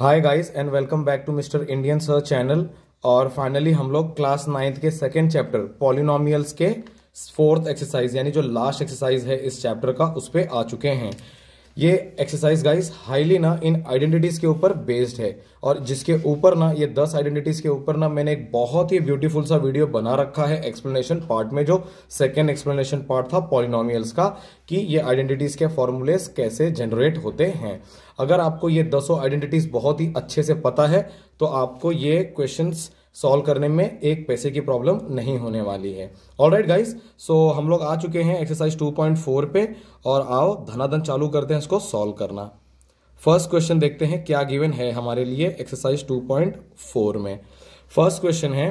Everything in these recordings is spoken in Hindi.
Hi guys and welcome back to mister Indian sir channel और फाइनली हम लोग क्लास नाइन्थ के सेकेंड चैप्टर पॉलिनोमियल्स के फोर्थ एक्सरसाइज यानी जो लास्ट एक्सरसाइज है इस चैप्टर का उस पर आ चुके हैं ये एक्सरसाइज गाइस हाईली ना इन आइडेंटिटीज के ऊपर बेस्ड है और जिसके ऊपर ना ये दस आइडेंटिटीज के ऊपर ना मैंने एक बहुत ही ब्यूटीफुल सा वीडियो बना रखा है एक्सप्लेनेशन पार्ट में जो सेकेंड एक्सप्लेनेशन पार्ट था पॉलिनोमियल्स का कि ये आइडेंटिटीज के फॉर्मूलेस कैसे जनरेट होते हैं अगर आपको ये दसों आइडेंटिटीज बहुत ही अच्छे से पता है तो आपको ये क्वेश्चंस सॉल्व करने में एक पैसे की प्रॉब्लम नहीं होने वाली है ऑल राइट गाइज सो हम लोग आ चुके हैं एक्सरसाइज 2.4 पे और आओ धनाधन चालू करते हैं इसको सॉल्व करना फर्स्ट क्वेश्चन देखते हैं क्या गिवन है हमारे लिए एक्सरसाइज 2.4 में फर्स्ट क्वेश्चन है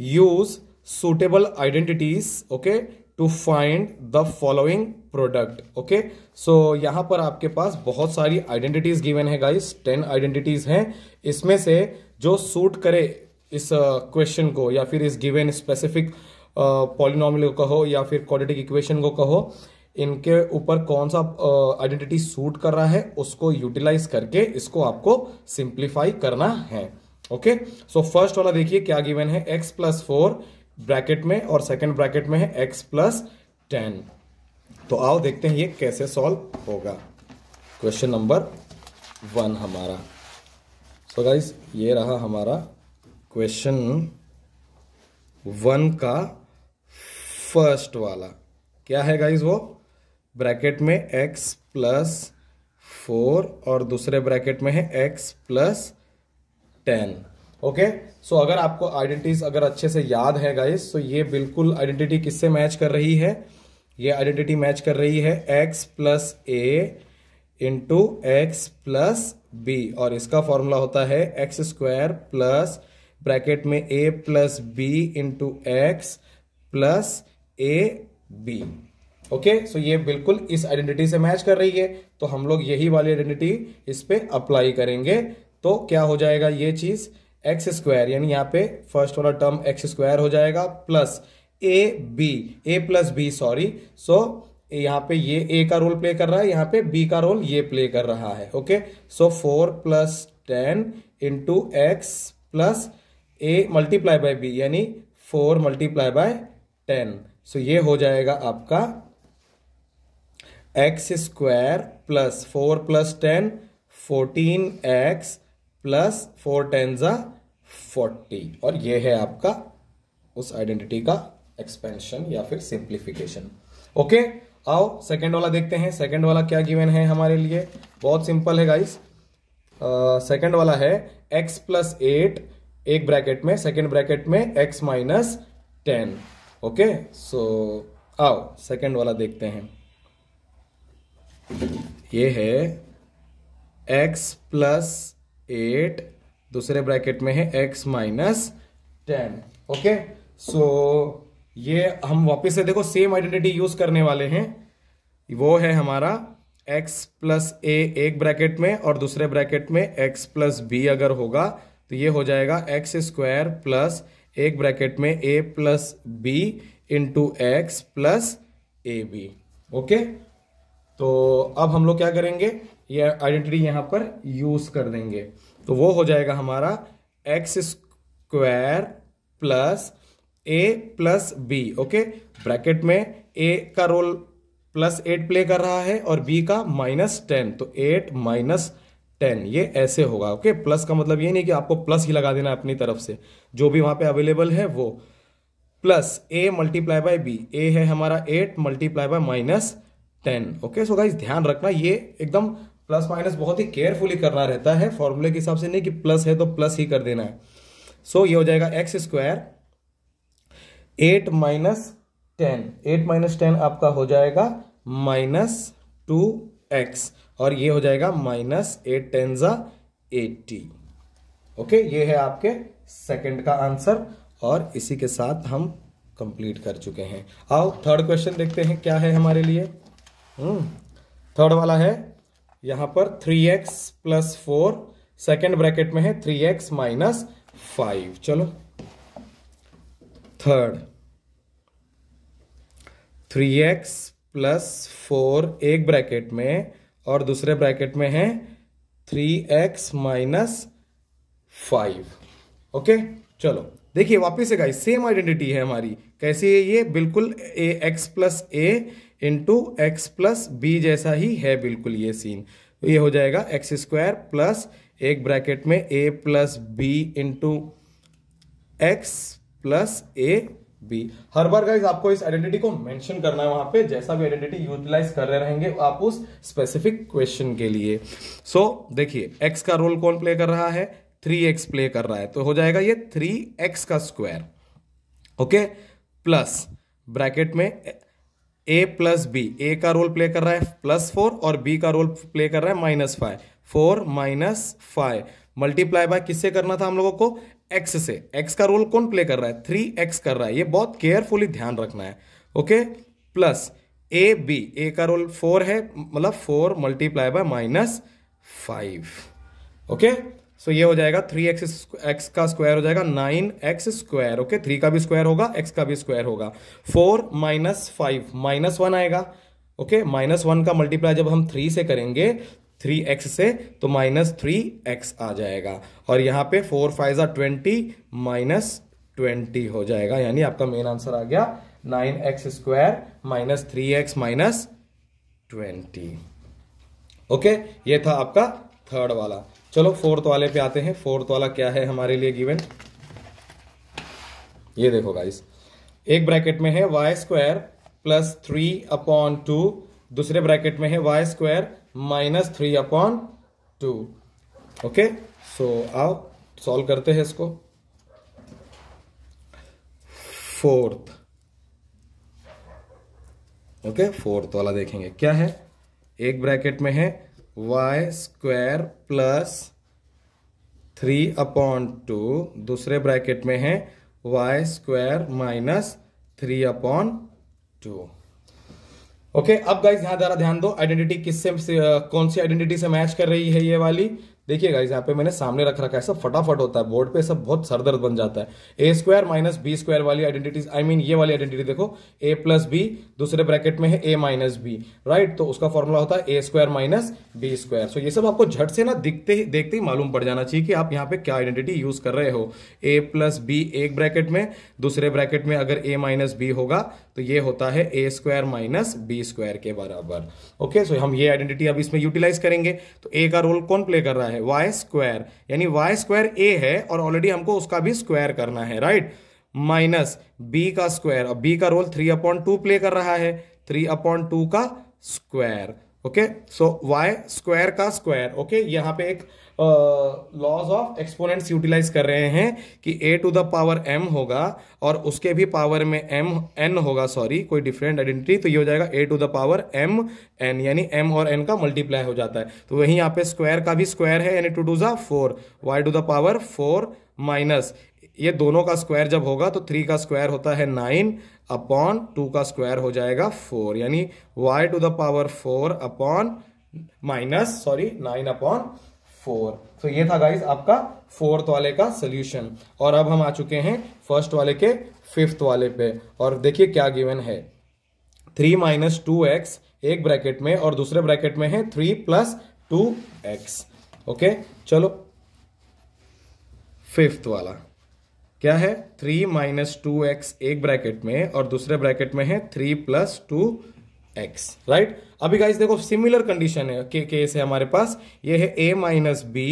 use suitable identities okay to find the following product okay so यहाँ पर आपके पास बहुत सारी आइडेंटिटीज गिवेन है गाइज टेन आइडेंटिटीज हैं इसमें से जो सूट करे इस क्वेश्चन को या फिर इस गिवेन स्पेसिफिक पॉलिनॉमिल को कहो या फिर क्वाड्रेटिक इक्वेशन को कहो इनके ऊपर कौन सा आइडेंटिटी सूट कर रहा है उसको यूटिलाइज करके इसको आपको सिंप्लीफाई करना है ओके सो फर्स्ट वाला देखिए क्या गिवन है एक्स प्लस फोर ब्रैकेट में और सेकेंड ब्रैकेट में है एक्स प्लस टेन तो आओ देखते हैं ये कैसे सॉल्व होगा क्वेश्चन नंबर वन हमारा सो so गाइस ये रहा हमारा क्वेश्चन वन का फर्स्ट वाला क्या है गाइज वो ब्रैकेट में x प्लस फोर और दूसरे ब्रैकेट में है x plus ten okay so अगर आपको आइडेंटिटीज अगर अच्छे से याद है गाइज तो ये बिल्कुल आइडेंटिटी किससे मैच कर रही है ये आइडेंटिटी मैच कर रही है x plus a into x plus b और इसका फॉर्मूला होता है एक्स स्क्वायर प्लस ब्रैकेट में ए plus B into x plus A B okay so ये बिल्कुल इस आइडेंटिटी से मैच कर रही है तो हम लोग यही वाली आइडेंटिटी इस पर अप्लाई करेंगे तो क्या हो जाएगा ये चीज़ एक्स स्क्वायर यानी यहाँ पे फर्स्ट वाला टर्म एक्स स्क्वायर हो जाएगा plus A B a plus b sorry so यहाँ पे ये ए का रोल प्ले कर रहा है यहाँ पे बी का रोल ये प्ले कर रहा है okay so four plus ten into x plus a multiply by b यानी four multiply by ten so ये हो जाएगा आपका x square plus four plus ten fourteen x plus four ten ज़ा फोर्टी और ये है आपका उस आइडेंटिटी का एक्सपेंशन या फिर सिंप्लीफिकेशन ओके आओ सेकेंड वाला देखते हैं सेकेंड वाला क्या गिवन है हमारे लिए बहुत सिंपल है गाइस सेकेंड uh, वाला है एक्स प्लस एट एक ब्रैकेट में सेकेंड ब्रैकेट में x minus ten okay so आओ सेकेंड वाला देखते हैं ये है एक्स प्लस एट दूसरे ब्रैकेट में है x minus ten okay so ये हम वापस से देखो सेम आइडेंटिटी यूज करने वाले हैं वो है हमारा एक्स प्लस ए एक ब्रैकेट में और दूसरे ब्रैकेट में एक्स प्लस बी अगर होगा तो ये हो जाएगा एक्स स्क्वायर प्लस एक ब्रैकेट में ए plus B into x plus A B okay तो अब हम लोग क्या करेंगे ये आइडेंटिटी यहां पर यूज कर देंगे तो वो हो जाएगा हमारा एक्स स्क्वायर प्लस ए प्लस बी ओके ब्रैकेट में ए का रोल प्लस एट प्ले कर रहा है और बी का माइनस टेन तो एट माइनस टेन ये ऐसे होगा ओके प्लस का मतलब ये नहीं कि आपको प्लस ही लगा देना अपनी तरफ से जो भी वहां पे अवेलेबल है वो plus a multiply by b a है हमारा eight multiply by minus ten okay so guys ध्यान रखना ये एकदम प्लस माइनस बहुत ही केयरफुली करना रहता है फॉर्मूले के हिसाब से नहीं कि प्लस है तो प्लस ही कर देना है सो so, ये हो जाएगा x square eight minus ten eight minus ten आपका हो जाएगा माइनस टू एक्स और ये हो जाएगा माइनस एट टेन जा ओके ये है आपके सेकंड का आंसर और इसी के साथ हम कंप्लीट कर चुके हैं आओ थर्ड क्वेश्चन देखते हैं क्या है हमारे लिए थर्ड हम्म, वाला है यहां पर three x plus four second bracket में है थ्री एक्स माइनस फाइव चलो third three x plus four एक ब्रैकेट में और दूसरे ब्रैकेट में है three x minus five okay चलो देखिए वापिस से गाइस सेम आइडेंटिटी है हमारी कैसी है ये बिल्कुल a x plus a into x plus B जैसा ही है बिल्कुल ये सीन तो ये हो जाएगा एक्स स्क्वायर प्लस एक ब्रैकेट में ए plus B into x plus ए बी हर बार गाइज आपको इस आइडेंटिटी को मेंशन करना है वहां पे जैसा भी आइडेंटिटी यूटिलाइज कर रहे रहेंगे आप उस स्पेसिफिक क्वेश्चन के लिए सो so, देखिए एक्स का रोल कौन प्ले कर रहा है थ्री एक्स प्ले कर रहा है तो हो जाएगा ये थ्री एक्स का स्क्वायर ओके प्लस ब्रैकेट में ए प्लस बी ए का रोल प्ले कर रहा है प्लस फोर और बी का रोल प्ले कर रहा है minus five four minus five multiply by किससे करना था हम लोगों को एक्स से एक्स का रोल कौन प्ले कर रहा है थ्री एक्स कर रहा है ये बहुत केयरफुली ध्यान रखना है okay plus A B a का रोल फोर है मतलब four multiply by minus five okay so ये हो जाएगा थ्री एक्स एक्स का स्क्वायर हो जाएगा nine x square okay three का भी स्क्वायर होगा एक्स का भी स्क्वायर होगा four minus five minus one आएगा ओके माइनस वन का मल्टीप्लाई जब हम थ्री से करेंगे थ्री एक्स से तो माइनस थ्री एक्स आ जाएगा और यहाँ पे फोर फाइव ज़ा ट्वेंटी माइनस ट्वेंटी हो जाएगा यानी आपका मेन आंसर आ गया nine x square minus three x minus twenty okay ये था आपका थर्ड वाला चलो फोर्थ वाले पे आते हैं फोर्थ वाला क्या है हमारे लिए गिवन ये देखो गाइस एक ब्रैकेट में है y square plus three upon two दूसरे ब्रैकेट में है y square minus three upon two okay so आओ सॉल्व करते हैं इसको फोर्थ ओके फोर्थ वाला देखेंगे क्या है एक ब्रैकेट में है y square plus three upon two दूसरे ब्रैकेट में है y square minus three upon two okay अब गाइज यहाँ जरा ध्यान दो आइडेंटिटी किससे से, कौन सी आइडेंटिटी से मैच कर रही है ये वाली देखिए गाइज यहाँ पे मैंने सामने रख रखा है सब फटाफट होता है बोर्ड पे सब बहुत सरदर्द बन जाता है ए स्क्वायर माइनस बी स्क्वायर वाली आइडेंटिटीज आई मीन ये वाली आइडेंटिटी देखो ए प्लस बी दूसरे ब्रैकेट में है ए माइनस बी राइट तो उसका फॉर्मूला होता है ए square minus B square so ये सब आपको झट से ना दिखते ही देखते ही मालूम पड़ जाना चाहिए कि आप यहाँ पे क्या आइडेंटिटी यूज कर रहे हो ए प्लस बी एक ब्रैकेट में दूसरे ब्रैकेट में अगर ए माइनस बी होगा तो ये होता है ए स्क्वायर माइनस बी स्क्वायर के बराबर ओके सो हम ये आइडेंटिटी अब इसमें यूटिलाइज करेंगे तो ए का रोल कौन प्ले कर रहा है वाई स्क्वायर यानी वाई स्क्वायर ए है और ऑलरेडी हमको उसका भी स्क्वायर करना है राइट माइनस बी का स्क्वायर अब बी का role three upon two play कर रहा है थ्री अपॉइंट टू का square okay so y square का स्क्वायर ओके okay? पर पे एक लॉज ऑफ एक्सपोनेंट्स यूटिलाइज कर रहे हैं कि a to the power m होगा और उसके भी पावर में एम एन होगा सॉरी कोई डिफरेंट आइडेंटिटी तो ये हो जाएगा a to the power m n यानी एम और एन का मल्टीप्लाई हो जाता है तो वहीं यहाँ पे स्क्वायर का भी स्क्वायर है यानी टू टू ज़ा four y to the power four minus ये दोनों का स्क्वायर जब होगा तो थ्री का स्क्वायर होता है नाइन अपॉन टू का स्क्वायर हो जाएगा फोर यानी Y to the power four upon minus sorry nine upon four तो ये था गाइज आपका फोर्थ वाले का सोल्यूशन और अब हम आ चुके हैं फर्स्ट वाले के फिफ्थ वाले पे और देखिए क्या गिवन है थ्री माइनस टू एक्स एक ब्रैकेट में और दूसरे ब्रैकेट में है three plus two X okay चलो फिफ्थ वाला क्या है थ्री माइनस टू एक्स एक ब्रैकेट में और दूसरे ब्रैकेट में है three plus two X right अभी गाइस देखो सिमिलर कंडीशन है के केस है हमारे पास ये है A minus B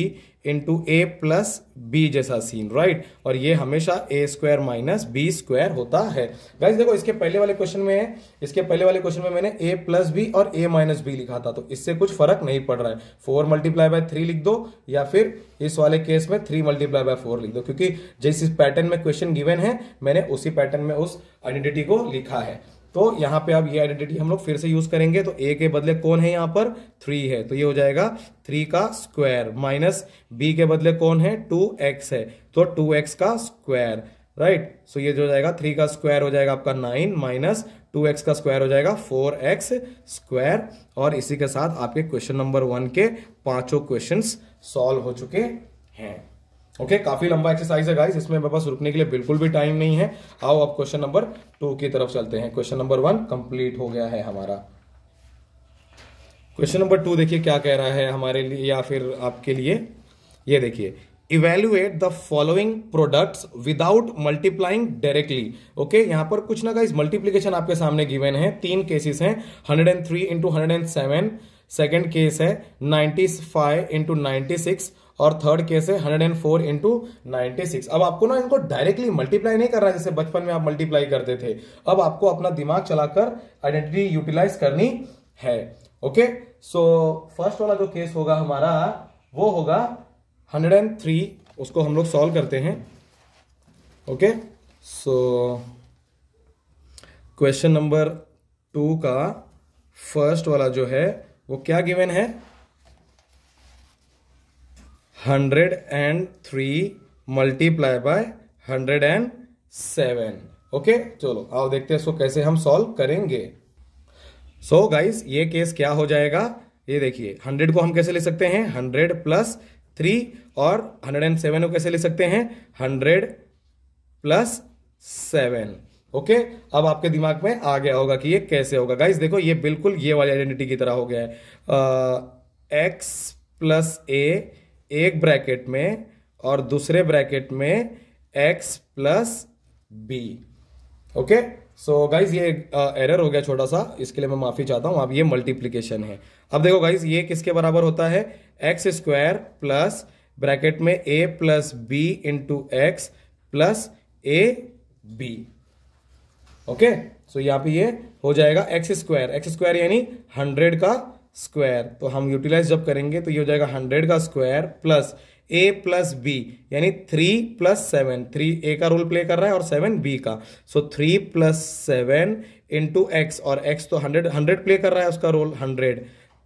into A plus B जैसा सीन राइट right? और ये हमेशा ए स्क्वायर माइनस बी स्क्वायर होता है गाइस देखो इसके पहले वाले क्वेश्चन में है इसके पहले वाले क्वेश्चन में मैंने ए प्लस बी और ए माइनस बी लिखा था तो इससे कुछ फर्क नहीं पड़ रहा है फोर मल्टीप्लाई बाय थ्री लिख दो या फिर इस वाले केस में थ्री मल्टीप्लाई बाय फोर लिख दो क्योंकि जिस पैटर्न में क्वेश्चन गिवन है मैंने उसी पैटर्न में उस आइडेंटिटी को लिखा है तो यहाँ पे आप ये आइडेंटिटी हम लोग फिर से यूज करेंगे तो ए के बदले कौन है यहाँ पर थ्री है तो ये हो जाएगा थ्री का स्क्वायर माइनस बी के बदले कौन है टू एक्स है तो टू एक्स का स्क्वायर राइट सो ये जो हो जाएगा थ्री का स्क्वायर हो जाएगा आपका नाइन माइनस टू एक्स का स्क्वायर हो जाएगा फोर एक्स स्क्वायर और इसी के साथ आपके क्वेश्चन नंबर वन के पांचों क्वेश्चन सॉल्व हो चुके हैं ओके okay, काफी लंबा एक्सरसाइज है गाइस इसमें मेरे पास रुकने के लिए बिल्कुल भी टाइम नहीं है आओ अब क्वेश्चन नंबर टू की तरफ चलते हैं क्वेश्चन नंबर वन कंप्लीट हो गया है हमारा क्वेश्चन नंबर टू देखिए क्या कह रहा है हमारे लिए या फिर आपके लिए ये देखिए evaluate the following products without multiplying directly okay यहाँ पर कुछ ना का मल्टीप्लीकेशन आपके सामने गिवेन है तीन केसेस हैं hundred and three into hundred second case है 95 फाइव इंटू नाइन्टी सिक्स और थर्ड केस है hundred and four into ninety six अब आपको ना इनको डायरेक्टली मल्टीप्लाई नहीं करना रहा जैसे बचपन में आप मल्टीप्लाई करते थे अब आपको अपना दिमाग चलाकर आइडेंटिटी यूटिलाइज करनी है ओके सो फर्स्ट वाला जो केस होगा हमारा वो होगा हंड्रेड एंड थ्री उसको हम लोग सॉल्व करते हैं okay so question number two का फर्स्ट वाला जो है वो क्या गिवन है hundred and three multiply by hundred and seven okay चलो आओ देखते हैं इसको कैसे हम सॉल्व करेंगे सो so गाइस ये केस क्या हो जाएगा ये देखिए हंड्रेड को हम कैसे ले सकते हैं हंड्रेड प्लस थ्री और हंड्रेड एंड सेवन को कैसे ले सकते हैं hundred plus seven okay okay, अब आपके दिमाग में आ गया होगा कि ये कैसे होगा गाइस देखो ये बिल्कुल ये वाली आइडेंटिटी की तरह हो गया है एक्स प्लस ए एक ब्रैकेट में और दूसरे ब्रैकेट में x plus B okay so guys ये एरर uh, हो गया छोटा सा इसके लिए मैं माफी चाहता हूं अब ये मल्टीप्लीकेशन है अब देखो गाइज ये किसके बराबर होता है एक्स स्क्वायर प्लस ब्रैकेट में ए plus B into x plus A B okay so यहां पे ये हो जाएगा एक्स स्क्वायर एक्स स्क्वायर यानी हंड्रेड का स्क्वायर तो हम यूटिलाइज जब करेंगे तो ये हो जाएगा हंड्रेड का स्क्वायर प्लस ए प्लस बी यानी थ्री प्लस सेवन थ्री ए का रोल प्ले कर रहा है और सेवन बी का so three plus seven into X और एक्स तो हंड्रेड हंड्रेड प्ले कर रहा है उसका रोल हंड्रेड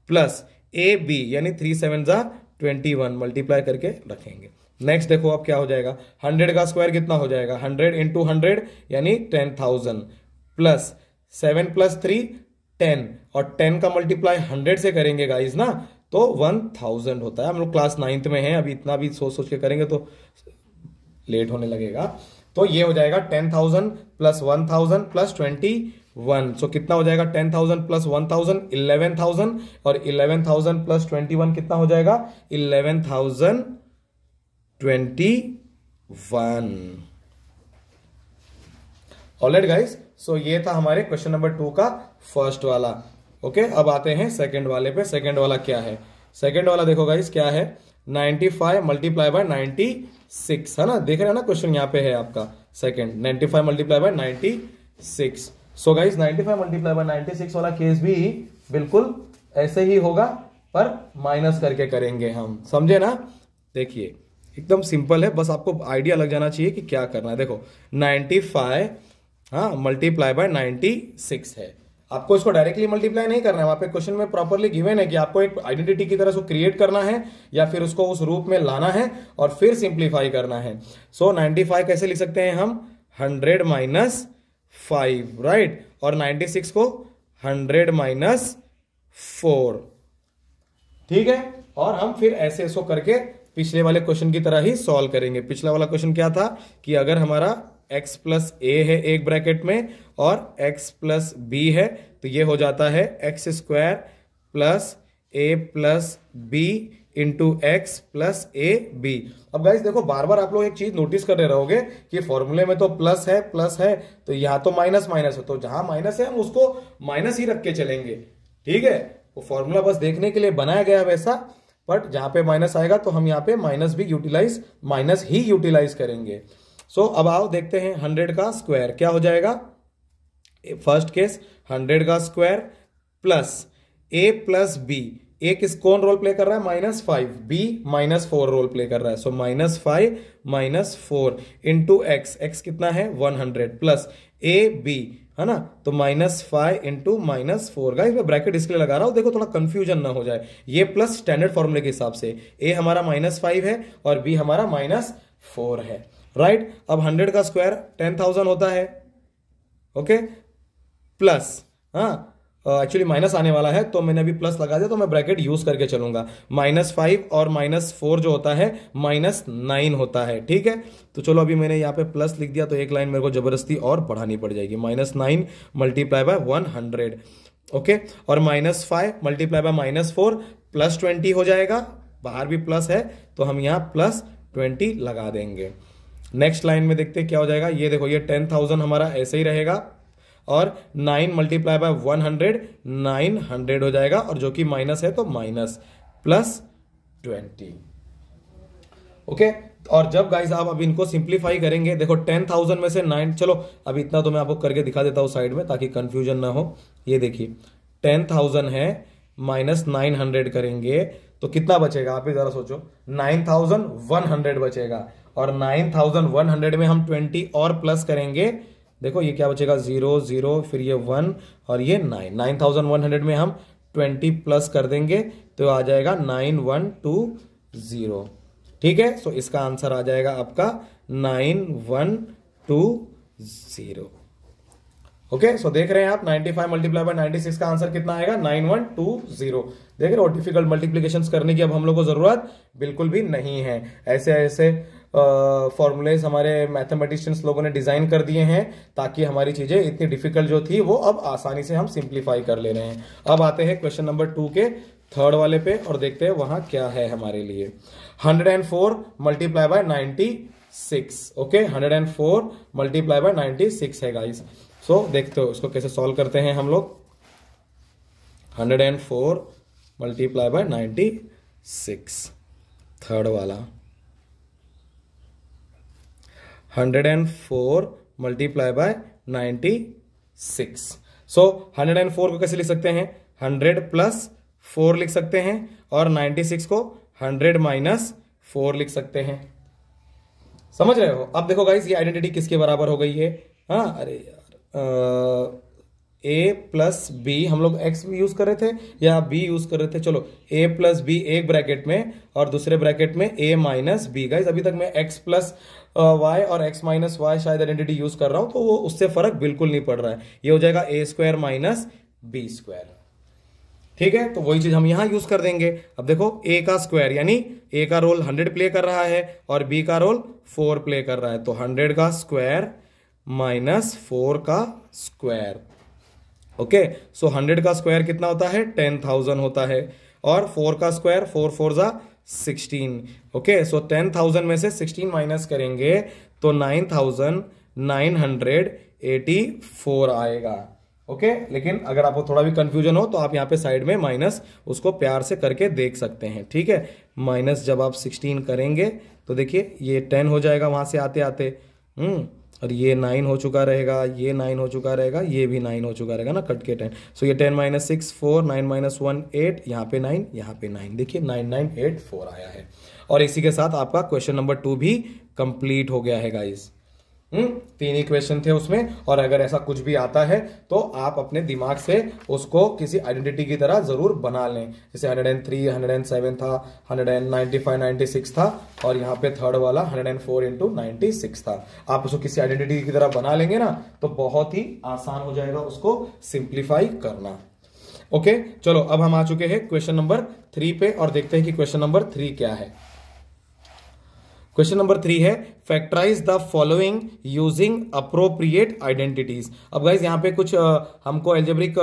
प्लस ए बी यानी थ्री सेवन जा ट्वेंटी वन मल्टीप्लाई करके रखेंगे नेक्स्ट देखो अब क्या हो जाएगा हंड्रेड का स्क्वायर कितना हो जाएगा हंड्रेड इंटू हंड्रेड यानी ten thousand plus seven plus three ten और टेन का मल्टीप्लाई हंड्रेड से करेंगे गाइज ना तो वन थाउजेंड होता है हम लोग क्लास नाइन्थ में हैं अभी इतना भी सोच सोच के करेंगे तो लेट होने लगेगा तो ये हो जाएगा ten thousand plus one thousand plus twenty one so कितना हो जाएगा ten thousand plus one thousand eleven thousand और eleven thousand plus twenty one कितना हो जाएगा eleven thousand twenty one alright guys so ये था हमारे क्वेश्चन नंबर टू का फर्स्ट वाला ओके okay, अब आते हैं सेकंड वाले पे सेकंड वाला क्या है सेकंड वाला देखो गाइस क्या है 95 फाइव मल्टीप्लाई बाय नाइनटी है ना देख रहे हैं ना क्वेश्चन यहाँ पे है आपका second 95 five multiply by ninety six so guys 95 five multiply by ninety वाला केस भी बिल्कुल ऐसे ही होगा पर माइनस करके करेंगे हम समझे ना देखिए एकदम सिंपल है बस आपको आइडिया लग जाना चाहिए कि क्या करना है देखो फाइव हाँ मल्टीप्लाई बाय 96 है आपको इसको डायरेक्टली मल्टीप्लाई नहीं करना है वहां पे क्वेश्चन में प्रॉपरली गिवन है कि आपको एक आइडेंटिटी की तरह उसको क्रिएट करना है या फिर उसको उस रूप में लाना है और फिर सिंप्लीफाई करना है सो so, 95 कैसे लिख सकते हैं हम 100 माइनस फाइव राइट और 96 को 100 माइनस फोर ठीक है और हम फिर ऐसे ऐसो करके पिछले वाले क्वेश्चन की तरह ही सॉल्व करेंगे पिछला वाला क्वेश्चन क्या था कि अगर हमारा एक्स प्लस ए है एक ब्रैकेट में और एक्स प्लस बी है तो ये हो जाता है एक्स स्क्वायर प्लस ए plus B into x plus ए बी अब गाइज देखो बार बार आप लोग एक चीज नोटिस कर रहे रहोगे कि फॉर्मूले में तो प्लस है प्लस है तो यहाँ तो माइनस माइनस है तो जहां माइनस है हम उसको माइनस ही रख के चलेंगे ठीक है वो फॉर्मूला बस देखने के लिए बनाया गया वैसा बट जहां पे माइनस आएगा तो हम यहाँ पे माइनस भी यूटिलाइज माइनस ही यूटिलाइज करेंगे सो so, अब आओ देखते हैं हंड्रेड का स्क्वायर क्या हो जाएगा फर्स्ट केस हंड्रेड का square plus A plus B A किस कौन रोल प्ले कर रहा है minus five B minus four role play कर रहा है so minus five minus four into X x कितना है वन हंड्रेड प्लस ए बी है ना तो minus five into minus four का इसमें ब्रैकेट इसके लिए लगा रहा हूँ देखो थोड़ा कंफ्यूजन ना हो जाए ये प्लस स्टैंडर्ड फॉर्मूले के हिसाब से ए हमारा माइनस फाइव है और बी हमारा माइनस फोर है राइट अब हंड्रेड का स्क्वायर टेन थाउजेंड होता है ओके प्लस हाँ एक्चुअली माइनस आने वाला है तो मैंने अभी प्लस लगा दिया तो मैं ब्रैकेट यूज करके चलूंगा माइनस फाइव और माइनस फोर जो होता है माइनस नाइन होता है ठीक है तो चलो अभी मैंने यहाँ पे प्लस लिख दिया तो एक लाइन मेरे को जबरदस्ती और बढ़ानी पड़ जाएगी minus nine multiply by one hundred okay और minus five multiply by minus four plus twenty हो जाएगा बाहर भी प्लस है तो हम यहाँ प्लस ट्वेंटी लगा देंगे नेक्स्ट लाइन में देखते हैं क्या हो जाएगा ये देखो ये टेन थाउजेंड हमारा ऐसे ही रहेगा और nine multiply by one hundred nine hundred हो जाएगा और जो कि माइनस है तो माइनस प्लस ट्वेंटी ओके और जब गाइस आप अब इनको सिंप्लीफाई करेंगे देखो टेन थाउजेंड में से नाइन चलो अब इतना तो मैं आपको करके दिखा देता हूँ साइड में ताकि कंफ्यूजन ना हो ये देखिए टेन थाउजेंड है माइनस नाइन हंड्रेड करेंगे तो कितना बचेगा आप ही जरा सोचो नाइन थाउजेंड वन हंड्रेड बचेगा और नाइन थाउजेंड वन हंड्रेड में हम ट्वेंटी और प्लस करेंगे देखो ये क्या बचेगा जीरो जीरो फिर ये वन और ये nine nine thousand one hundred में हम ट्वेंटी प्लस कर देंगे तो आ जाएगा नाइन वन टू जीरो ठीक है सो इसका आंसर आ जाएगा आपका nine one two zero okay so देख रहे हैं आप ninety five multiply by ninety का आंसर कितना आएगा जीरो देख रहे हो डिफिकल्ट मल्टीप्लीकेशन करने की अब हम लोग को जरूरत बिल्कुल भी नहीं है ऐसे ऐसे फॉर्मूलेज हमारे मैथमेटिशियंस लोगों ने डिज़ाइन कर दिए हैं ताकि हमारी चीज़ें इतनी डिफिकल्ट जो थी वो अब आसानी से हम सिंप्लीफाई कर ले रहे हैं अब आते हैं क्वेश्चन नंबर टू के थर्ड वाले पे और देखते हैं वहां क्या है हमारे लिए 104 and four multiply by ninety six okay hundred and four multiply by ninety six है गाइस सो so, देखते हो इसको कैसे सॉल्व करते हैं हम लोग hundred and four multiply by ninety six third वाला hundred and four multiply by ninety six so hundred and four को कैसे लिख सकते हैं हंड्रेड प्लस फोर लिख सकते हैं और नाइन्टी सिक्स को हंड्रेड माइनस फोर लिख सकते हैं समझ रहे हो अब देखो गाइस ये आइडेंटिटी किसके बराबर हो गई है हाँ अरे यार आ... ए प्लस बी हम लोग एक्स यूज कर रहे थे या बी यूज कर रहे थे चलो ए प्लस बी एक ब्रैकेट में और दूसरे ब्रैकेट में ए माइनस बी गाइज अभी तक मैं एक्स प्लस वाई और एक्स माइनस वाई शायद आइडेंटिटी यूज कर रहा हूं तो वो उससे फर्क बिल्कुल नहीं पड़ रहा है ये हो जाएगा ए स्क्वायर माइनस बी स्क्वायर ठीक है तो वही चीज हम यहां यूज कर देंगे अब देखो ए का स्क्वायर यानी ए का रोल हंड्रेड प्ले कर रहा है और बी का रोल फोर प्ले कर रहा है तो हंड्रेड का स्क्वायर माइनस फोर का स्क्वायर ओके सो हंड्रेड का स्क्वायर कितना होता है टेन थाउजेंड होता है और फोर का स्क्वायर फोर फोर ज़ा sixteen okay so ten thousand में से सिक्सटीन माइनस करेंगे तो nine thousand nine hundred eighty four आएगा ओके okay? लेकिन अगर आपको थोड़ा भी कंफ्यूजन हो तो आप यहाँ पे साइड में माइनस उसको प्यार से करके देख सकते हैं ठीक है माइनस जब आप सिक्सटीन करेंगे तो देखिए ये टेन हो जाएगा वहां से आते आते हम्म और ये नाइन हो चुका रहेगा ये नाइन हो चुका रहेगा ये भी नाइन हो चुका रहेगा ना कट के टेन सो ये ten minus six four nine minus one eight यहाँ पे नाइन यहाँ पे नाइन देखिए नाइन नाइन एट फोर आया है और इसी के साथ आपका क्वेश्चन नंबर टू भी कंप्लीट हो गया है गाइज़ हम्म तीन ही क्वेश्चन थे उसमें और अगर ऐसा कुछ भी आता है तो आप अपने दिमाग से उसको किसी आइडेंटिटी की तरह जरूर बना लें जैसे 103 107 था 195 96 था और यहाँ पे थर्ड वाला 104 फोर इंटू था आप उसको किसी आइडेंटिटी की तरह बना लेंगे ना तो बहुत ही आसान हो जाएगा उसको सिंप्लीफाई करना ओके चलो अब हम आ चुके हैं क्वेश्चन नंबर थ्री पे और देखते हैं कि क्वेश्चन नंबर थ्री क्या है क्वेश्चन नंबर थ्री है factorise the following using appropriate identities अब गाइज यहाँ पे कुछ आ, हमको एल्जेब्रिक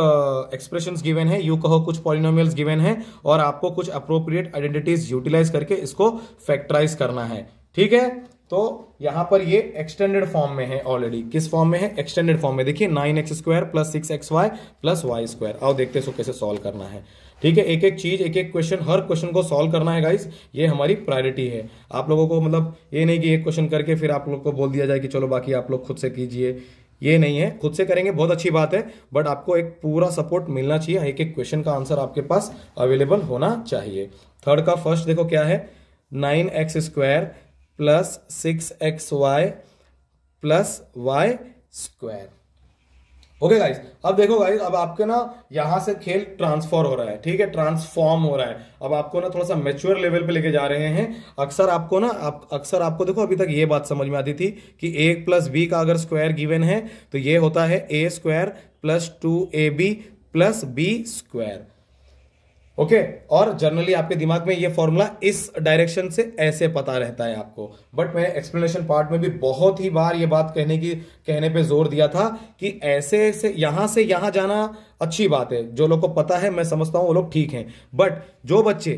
एक्सप्रेशन गिवेन है यू कहो कुछ पॉलिनोमियल्स गिवेन है और आपको कुछ अप्रोप्रिएट आइडेंटिटीज यूटिलाइज करके इसको फैक्टराइज करना है ठीक है तो यहां पर ये एक्सटेंडेड फॉर्म में है ऑलरेडी किस फॉर्म में है एक्सटेंडेड फॉर्म में देखिए nine x square plus six X Y plus Y square आओ देखते हैं इसको कैसे सॉल्व करना है ठीक है एक एक चीज एक एक क्वेश्चन हर क्वेश्चन को सॉल्व करना है गाइस ये हमारी प्रायोरिटी है आप लोगों को मतलब ये नहीं कि एक क्वेश्चन करके फिर आप लोग को बोल दिया जाए कि चलो बाकी आप लोग खुद से कीजिए ये नहीं है खुद से करेंगे बहुत अच्छी बात है बट आपको एक पूरा सपोर्ट मिलना चाहिए एक एक क्वेश्चन का आंसर आपके पास अवेलेबल होना चाहिए थर्ड का फर्स्ट देखो क्या है nine x square plus six X Y plus Y square okay guys अब देखो गाइस अब आपके ना यहां से खेल ट्रांसफर हो रहा है ठीक है ट्रांसफॉर्म हो रहा है अब आपको ना थोड़ा सा मेच्योर लेवल पे लेके जा रहे हैं अक्सर आपको ना आप अक्सर आपको देखो अभी तक ये बात समझ में आती थी कि ए प्लस बी का अगर स्क्वायर गिवन है तो ये होता है ए square plus two A B plus B square okay okay? और जनरली आपके दिमाग में ये फॉर्मूला इस डायरेक्शन से ऐसे पता रहता है आपको बट मैं एक्सप्लेनेशन पार्ट में भी बहुत ही बार ये बात कहने की कहने पे जोर दिया था कि ऐसे ऐसे यहां से यहां जाना अच्छी बात है जो लोग को पता है मैं समझता हूं वो लोग ठीक हैं बट जो बच्चे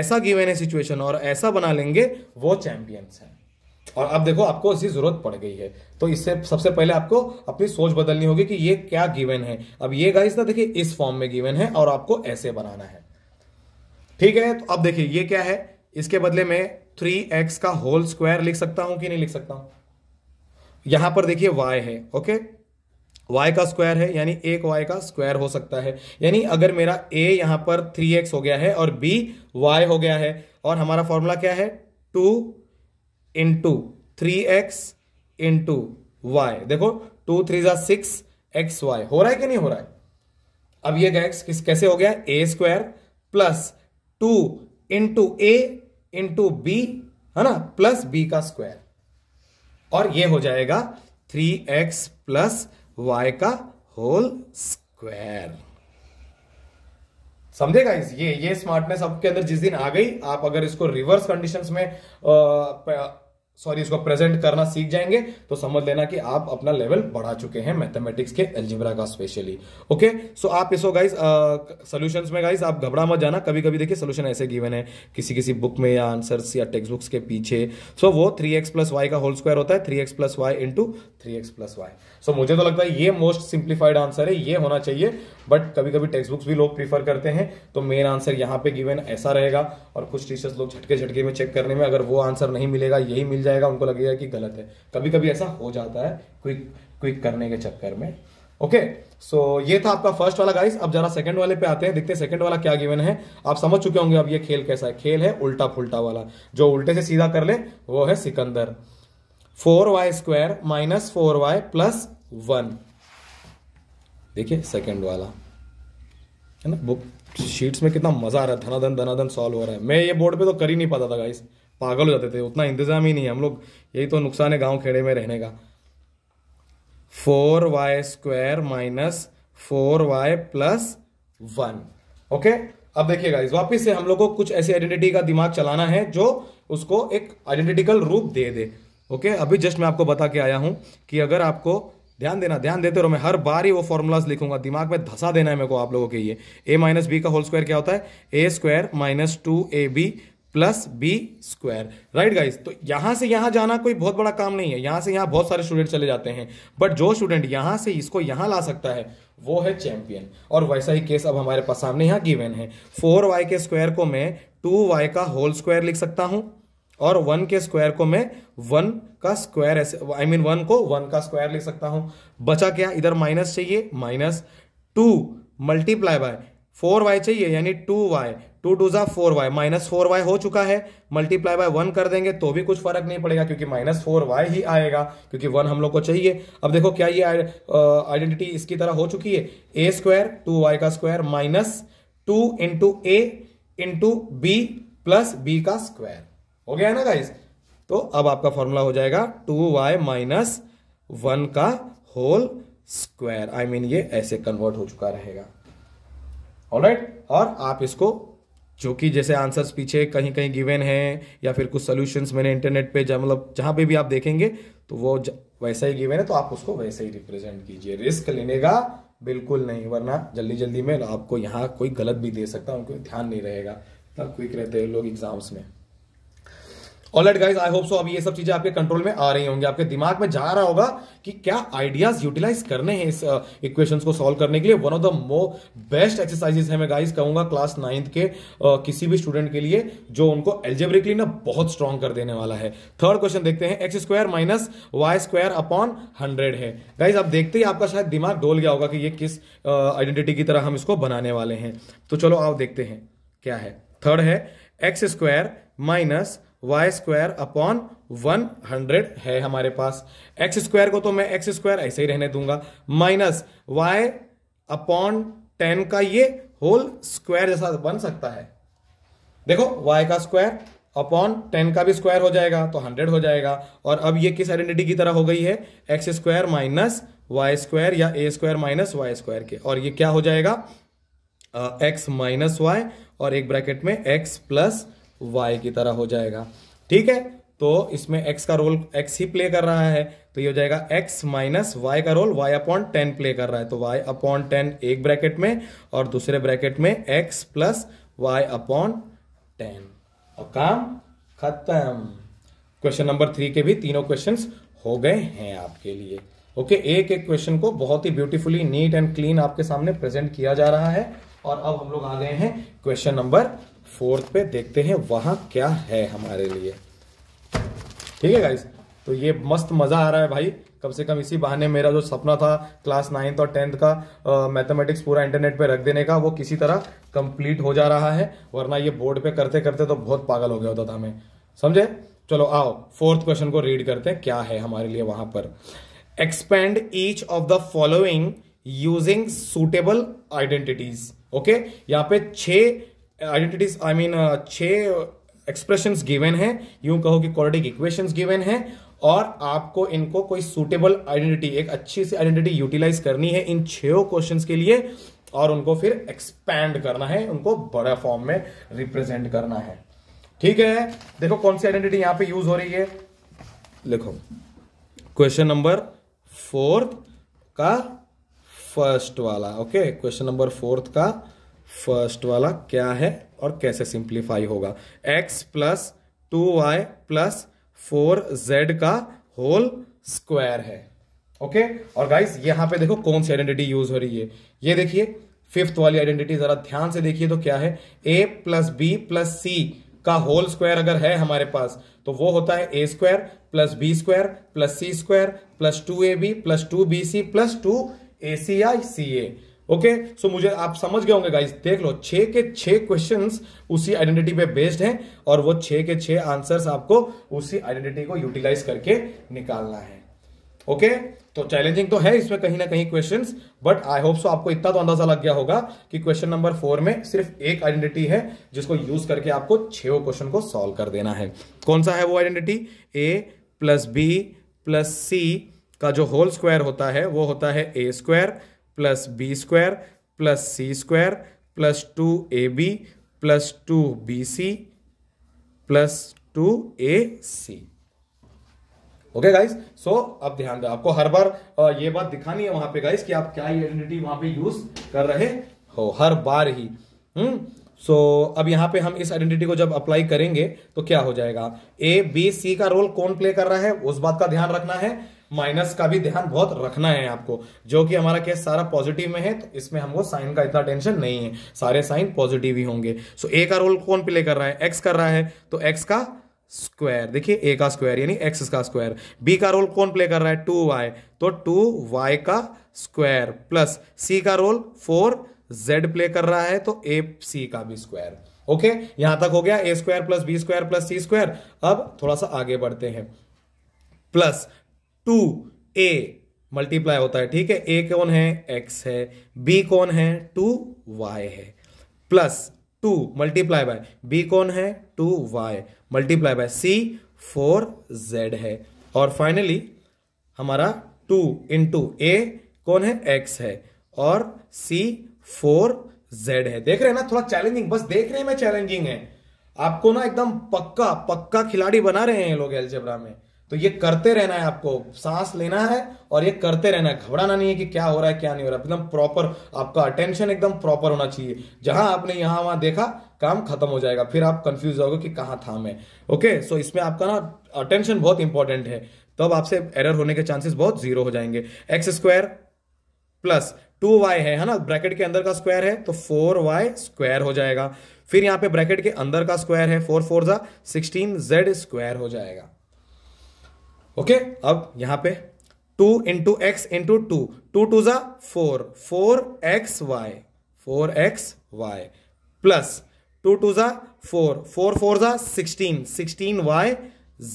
ऐसा गिवेन है सिचुएशन और ऐसा बना लेंगे वो चैंपियंस हैं और अब देखो आपको इसकी जरूरत पड़ गई है तो इससे सबसे पहले आपको अपनी सोच बदलनी होगी कि ये क्या गिवन है अब ये गाइस ना देखिए इस फॉर्म में गिवन है और आपको ऐसे बनाना है ठीक है तो अब देखिए ये क्या है इसके बदले में थ्री एक्स का होल स्क्वायर लिख सकता हूं कि नहीं लिख सकता हूं यहां पर देखिए वाई है ओके y का स्क्वायर है यानी एक y का स्क्वायर हो सकता है यानी अगर मेरा a यहां पर 3x हो गया है और बी वाई हो गया है और हमारा फॉर्मूला क्या है two into three X into Y देखो टू थ्री जा सिक्स एक्स वाई हो रहा है कि नहीं हो रहा है अब ये एक्स किस कैसे हो गया ए square plus two into A into B है ना प्लस बी का स्क्वायर और ये हो जाएगा थ्री एक्स प्लस वाई का होल स्क्वायर समझेगा इस ये ये स्मार्टनेस आपके अंदर जिस दिन आ गई आप अगर इसको रिवर्स कंडीशंस में सॉरी इसको प्रेजेंट करना सीख जाएंगे तो समझ लेना कि आप अपना लेवल बढ़ा चुके हैं मैथमेटिक्स के एल्जिब्रा का स्पेशली ओके सो आप इसको गाइस सॉल्यूशंस में गाइस आप घबरा मत जाना कभी कभी देखिए सोल्यूशन ऐसे गिवन है किसी किसी बुक में या आंसर्स या टेक्स्ट बुक्स के पीछे सो so, वो थ्री एक्स प्लस वाई का होल स्क्वायर होता है three x plus Y into three x plus Y so so, मुझे तो लगता है ये मोस्ट सिंप्लीफाइड आंसर है ये होना चाहिए बट कभी कभी टेक्स्ट बुक्स भी लोग प्रीफर करते हैं तो मेन आंसर यहाँ पे गिवन ऐसा रहेगा और कुछ टीचर्स लोग झटके झटके में चेक करने में अगर वो आंसर नहीं मिलेगा यही मिल जाएगा उनको लगेगा कि गलत है कभी कभी ऐसा हो जाता है क्विक क्विक करने के चक्कर में ओके okay, सो so ये था आपका फर्स्ट वाला गाइस अब जरा सेकंड वाले पे आते हैं देखते हैं सेकंड वाला क्या गिवन है आप समझ चुके होंगे अब ये खेल कैसा है खेल है उल्टा फुलटा वाला जो उल्टे से सीधा कर ले वो है सिकंदर four Y square minus four Y plus one देखिए सेकंड वाला है ना बुक शीट्स में कितना मज़ा आ रहा है धनाधन धनाधन सॉल्व हो रहा है मैं ये बोर्ड पे तो कर ही नहीं पाता था गाइस पागल हो जाते थे उतना इंतजाम ही नहीं है हम लोग यही तो नुकसान है गांव खेड़े में रहने का four Y square minus four Y plus one okay अब देखिए गाइस वापिस से हम लोग को कुछ ऐसी आइडेंटिटी का दिमाग चलाना है जो उसको एक आइडेंटिटिकल रूप दे दे ओके अभी जस्ट मैं आपको बता के आया हूं कि अगर आपको ध्यान देना ध्यान देते रहो मैं हर बार ही वो फॉर्मूलाज लिखूंगा दिमाग में धसा देना है मेरे को आप लोगों के लिए ए माइनस बी का होल स्क्वायर क्या होता है ए square minus two A B plus B square right guys तो यहां से यहां जाना कोई बहुत बड़ा काम नहीं है यहां से यहाँ बहुत सारे स्टूडेंट चले जाते हैं बट जो स्टूडेंट यहां से इसको यहां ला सकता है वो है चैंपियन और वैसा ही केस अब हमारे पास सामने यहाँ गिवेन है फोर वाई के स्क्वायर को मैं टू वाई का होल स्क्वायर लिख सकता हूँ और वन के स्क्वायर को मैं वन का स्क्वायर ऐसे आई मीन वन को वन का स्क्वायर लिख सकता हूं बचा क्या इधर माइनस चाहिए minus two multiply by four Y चाहिए यानी टू वाई टू टू ज़ा four Y minus four Y हो चुका है मल्टीप्लाई बाय वन कर देंगे तो भी कुछ फर्क नहीं पड़ेगा क्योंकि माइनस फोर वाई ही आएगा क्योंकि वन हम लोग को चाहिए अब देखो क्या ये आइडेंटिटी इसकी तरह हो चुकी है ए स्क्वायर टू वाई का square minus two into A into B plus B का स्क्वायर हो गया है ना गाइस तो अब आपका फॉर्मूला हो जाएगा टू वाई माइनस वन का होल स्क्वायर आई मीन ये ऐसे कन्वर्ट हो चुका रहेगा ऑलराइट और आप इसको जो कि जैसे आंसर्स पीछे कहीं कहीं गिवन है या फिर कुछ सोल्यूशन मैंने इंटरनेट पे जा मतलब जहां पे भी आप देखेंगे तो वो वैसा ही गिवन है तो आप उसको वैसे ही रिप्रेजेंट कीजिए रिस्क लेने का बिल्कुल नहीं वरना जल्दी जल्दी में आपको यहाँ कोई गलत भी दे सकता है उनको ध्यान नहीं रहेगा इतना क्विक रहते हैं लोग एग्जाम्स में alright guys I hope so अब ये सब चीजें आपके कंट्रोल में आ रही होंगी आपके दिमाग में जा रहा होगा कि क्या आइडियाज यूटिलाइज करने हैं इस इक्वेशन uh, को सॉल्व करने के लिए वन ऑफ द मो बेस्ट एक्सरसाइजेस है मैं गाइस कहूंगा क्लास नाइन्थ के uh, किसी भी स्टूडेंट के लिए जो उनको एल्जेब्रिकली ना बहुत स्ट्रॉन्ग कर देने वाला है थर्ड क्वेश्चन देखते हैं x square minus y square upon hundred है गाइज आप देखते ही आपका शायद दिमाग डोल गया होगा कि ये किस आइडेंटिटी uh, की तरह हम इसको बनाने वाले हैं तो चलो आप देखते हैं क्या है थर्ड है x square minus y square upon one hundred है हमारे पास एक्स स्क्वायर को तो मैं एक्स स्क्वायर ऐसे ही रहने दूंगा माइनस वाई अपॉन टेन का ये होल स्क्वायर जैसा बन सकता है देखो वाई का स्क्वायर अपॉन टेन का भी स्क्वायर हो जाएगा तो हंड्रेड हो जाएगा और अब ये किस आइडेंटिटी की तरह हो गई है x square minus y square या a square minus y square के और ये क्या हो जाएगा एक्स माइनस वाई और एक ब्रैकेट में एक्स प्लस वाई की तरह हो जाएगा ठीक है तो इसमें एक्स का रोल एक्स ही प्ले कर रहा है तो ये हो जाएगा एक्स माइनस वाई का role y upon ten play कर रहा है तो वाई अपॉन टेन एक ब्रैकेट में और दूसरे ब्रैकेट में x plus y upon ten और काम खत्म क्वेश्चन नंबर थ्री के भी तीनों क्वेश्चंस हो गए हैं आपके लिए ओके एक एक क्वेश्चन को बहुत ही ब्यूटीफुली नीट एंड क्लीन आपके सामने प्रेजेंट किया जा रहा है और अब हम लोग आ गए हैं क्वेश्चन नंबर फोर्थ पे देखते हैं वहां क्या है हमारे लिए ठीक है गाइस तो ये मस्त मज़ा आ रहा है भाई कम से कम इसी बहाने मेरा जो सपना था क्लास नाइन्थ और टेंथ का मैथमेटिक्स पूरा इंटरनेट पे रख देने का वो किसी तरह कंप्लीट हो जा रहा है वरना ये बोर्ड पे करते करते तो बहुत पागल हो गया होता था हमें समझे चलो आओ फोर्थ क्वेश्चन को रीड करते हैं क्या है हमारे लिए वहां पर expand each of the following using suitable identities okay यहाँ पे छह आइडेंटिटीज आई मीन छह एक्सप्रेशंस गिवन है यूं कहो कि क्वाड्रेटिक इक्वेशंस गिवन है और आपको इनको कोई सूटेबल आइडेंटिटी एक अच्छी सी आइडेंटिटी यूटिलाइज करनी है इन छो क्वेश्चन के लिए और उनको फिर एक्सपैंड करना है उनको बड़ा फॉर्म में रिप्रेजेंट करना है ठीक है देखो कौन सी आइडेंटिटी यहां पे यूज हो रही है लिखो क्वेश्चन नंबर फोर्थ का फर्स्ट वाला ओके क्वेश्चन नंबर फोर्थ का फर्स्ट वाला क्या है और कैसे सिंप्लीफाई होगा x plus two y plus four z का होल स्क्वायर है ओके और गाइस यहां पे देखो कौन सी आइडेंटिटी यूज हो रही है ये देखिए फिफ्थ वाली आइडेंटिटी जरा ध्यान से देखिए तो क्या है ए प्लस बी प्लस सी का होल स्क्वायर अगर है हमारे पास तो वो होता है ए square plus B square plus C square plus two A B plus two B C plus two A c I c a okay okay, so so मुझे आप समझ गए होंगे गाइस देख लो छे के छह क्वेश्चंस उसी आइडेंटिटी पे बेस्ड हैं और वो छे के छह आंसर्स आपको उसी आइडेंटिटी को यूटिलाइज करके निकालना है ओके okay? तो चैलेंजिंग तो है इसमें कहीं ना कहीं questions but I hope so आपको इतना तो अंदाजा लग गया होगा कि क्वेश्चन नंबर फोर में सिर्फ एक आइडेंटिटी है जिसको यूज करके आपको छो क्वेश्चन को सॉल्व कर देना है कौन सा है वो identity a plus B plus सी का जो होल स्क्वायर होता है वो होता है ए square plus B square plus C square plus two A B plus two B C plus two A c okay guys so अब ध्यान दो आपको हर बार ये बात दिखानी है वहां पे गाइस कि आप क्या आइडेंटिटी वहां पे यूज कर रहे हो हर बार ही हम्म सो so, अब यहां पे हम इस आइडेंटिटी को जब अप्लाई करेंगे तो क्या हो जाएगा ए बी सी का रोल कौन प्ले कर रहा है उस बात का ध्यान रखना है माइनस का भी ध्यान बहुत रखना है आपको जो कि हमारा केस सारा पॉजिटिव में है तो इसमें हमको साइन का इतना टेंशन नहीं है सारे साइन पॉजिटिव ही होंगे सो ए का रोल कौन प्ले कर रहा है एक्स कर रहा है तो एक्स का स्क्वायर देखिए ए का स्क्वायर यानी एक्स का स्क्वायर बी का रोल कौन प्ले कर रहा है टू वाई तो टू वाई का स्क्वायर प्लस सी का रोल फोर जेड प्ले कर रहा है तो ए सी का भी स्क्वायर ओके यहां तक हो गया ए square plus B square plus सी स्क्वायर अब थोड़ा सा आगे बढ़ते हैं प्लस टू ए मल्टीप्लाई होता है ठीक है ए कौन है एक्स है बी कौन है टू वाई है plus two multiply by b कौन है two y multiply by c four z है और फाइनली हमारा टू इंटू ए कौन है एक्स है और सी फोर जेड है देख रहे हैं ना थोड़ा चैलेंजिंग बस देख रहे हैं मैं चैलेंजिंग है आपको ना एकदम पक्का पक्का खिलाड़ी बना रहे हैं लोग एल्जेब्रा में तो ये करते रहना है आपको सांस लेना है और ये करते रहना है घबराना नहीं है कि क्या हो रहा है क्या नहीं हो रहा है एकदम प्रॉपर आपका अटेंशन एकदम प्रॉपर होना चाहिए जहां आपने यहां वहां देखा काम खत्म हो जाएगा फिर आप कंफ्यूज होगा कि कहां था मैं ओके सो इसमें आपका ना अटेंशन बहुत इंपॉर्टेंट है तब तो आपसे एरर होने के चांसेस बहुत जीरो हो जाएंगे x square plus two y है ना ब्रैकेट के अंदर का स्क्वायर है तो फोर वाई स्क्वायर हो जाएगा फिर यहाँ पे ब्रैकेट के अंदर का स्क्वायर है फोर फोर जा सिक्सटीन जेड स्क्वायर हो जाएगा ओके अब यहां पे two into x into two two two जा four four x y four x Y plus two two जा फोर फोर फोर जा sixteen sixteen y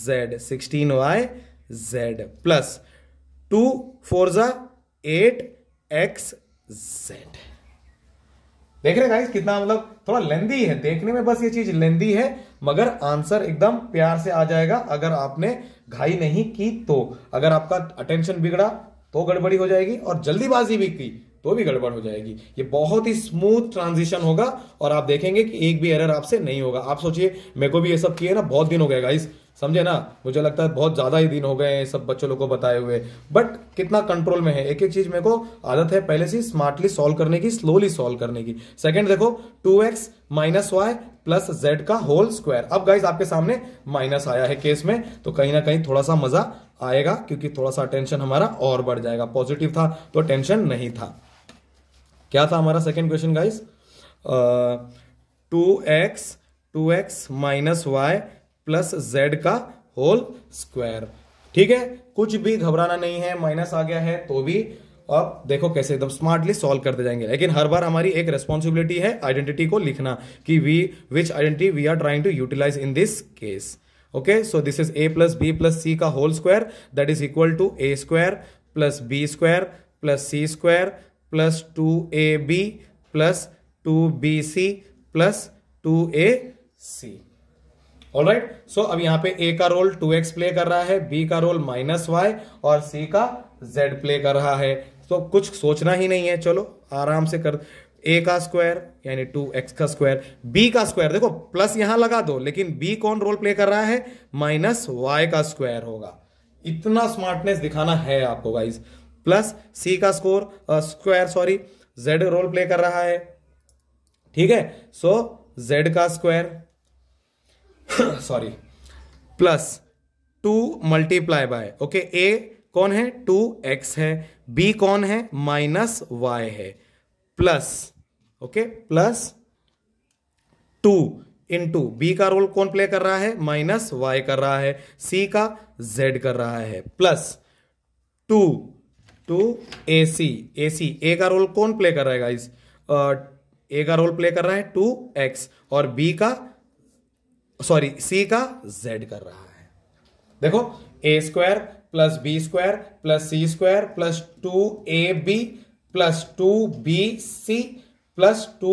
z sixteen y z plus two four जा एट एक्स जेड देख रहे गाइस कितना मतलब थोड़ा लेंदी है देखने में बस ये चीज लेंदी है मगर आंसर एकदम प्यार से आ जाएगा अगर आपने घाई नहीं की तो अगर आपका अटेंशन बिगड़ा तो गड़बड़ी हो जाएगी और जल्दीबाजी भी की तो भी गड़बड़ हो जाएगी ये बहुत ही स्मूथ ट्रांजिशन होगा और आप देखेंगे कि एक भी एरर आपसे नहीं होगा आप सोचिए मेरे को भी ये सब किए ना बहुत दिन हो गया गाइस समझे ना मुझे लगता है बहुत ज़्यादा ही दिन हो गए हैं सब बच्चों लोग को बताए हुए बट कितना कंट्रोल में है एक एक चीज़ मेरे को आदत है पहले से स्मार्टली सॉल्व करने की स्लोली सॉल्व करने की सेकंड देखो two x minus y plus z का होल स्क्वायर अब गाइज आपके सामने माइनस आया है केस में तो कहीं ना कहीं थोड़ा सा मजा आएगा क्योंकि थोड़ा सा टेंशन हमारा और बढ़ जाएगा पॉजिटिव था तो टेंशन नहीं था क्या था हमारा second question guys two x two x minus y plus z का होल स्क्वायर ठीक है कुछ भी घबराना नहीं है माइनस आ गया है तो भी अब देखो कैसे एकदम स्मार्टली सॉल्व करते जाएंगे लेकिन हर बार हमारी एक रेस्पॉन्सिबिलिटी है आइडेंटिटी को लिखना कि we which identity we are trying to utilize in this case okay so this is a plus B plus सी का whole square that is equal to a square plus B square plus C square plus two A B plus two B C plus two A c all right so अब यहां पे ए का रोल टू एक्स प्ले कर रहा है बी का रोल माइनस वाई और सी का जेड प्ले कर रहा है तो कुछ सोचना ही नहीं है चलो आराम से कर ए का स्क्वायर यानी टू एक्स का स्क्वायर बी का स्क्वायर देखो प्लस यहां लगा दो लेकिन बी कौन रोल प्ले कर रहा है माइनस वाई का स्क्वायर होगा इतना स्मार्टनेस दिखाना है आपको गाइज प्लस सी का score square sorry z role play कर रहा है ठीक है सो जेड का square sorry plus two multiply by okay a कौन है टू एक्स है बी कौन है माइनस वाई है plus okay plus two into b का रोल कौन प्ले कर रहा है माइनस वाई कर रहा है सी का जेड कर रहा है plus two two A c a c a का रोल कौन प्ले कर रहा है गाइस ए uh, का रोल प्ले कर रहा है टू एक्स और बी का सॉरी सी का जेड कर रहा है देखो a square plus B square plus C square plus two A B plus two B C plus two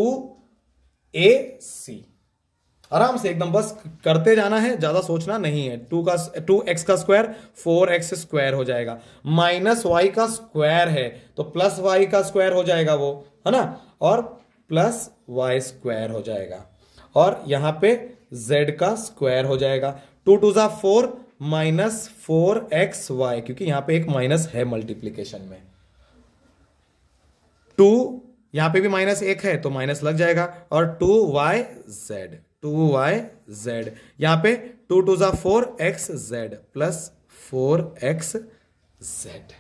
A c आराम से एकदम बस करते जाना है ज्यादा सोचना नहीं है टू का टू एक्स का स्क्वायर फोर एक्स स्क्वायर हो जाएगा माइनस वाई का स्क्वायर है तो प्लस वाई का स्क्वायर हो जाएगा वो है ना और प्लस वाई स्क्वायर हो जाएगा और यहां पे जेड का स्क्वायर हो जाएगा टू टू ज़ा four minus four x y क्योंकि यहां पे एक माइनस है मल्टीप्लीकेशन में टू यहां पे भी माइनस एक है तो माइनस लग जाएगा और two Y z two Y z यहां पे टू टू ज़ा four x z plus four x z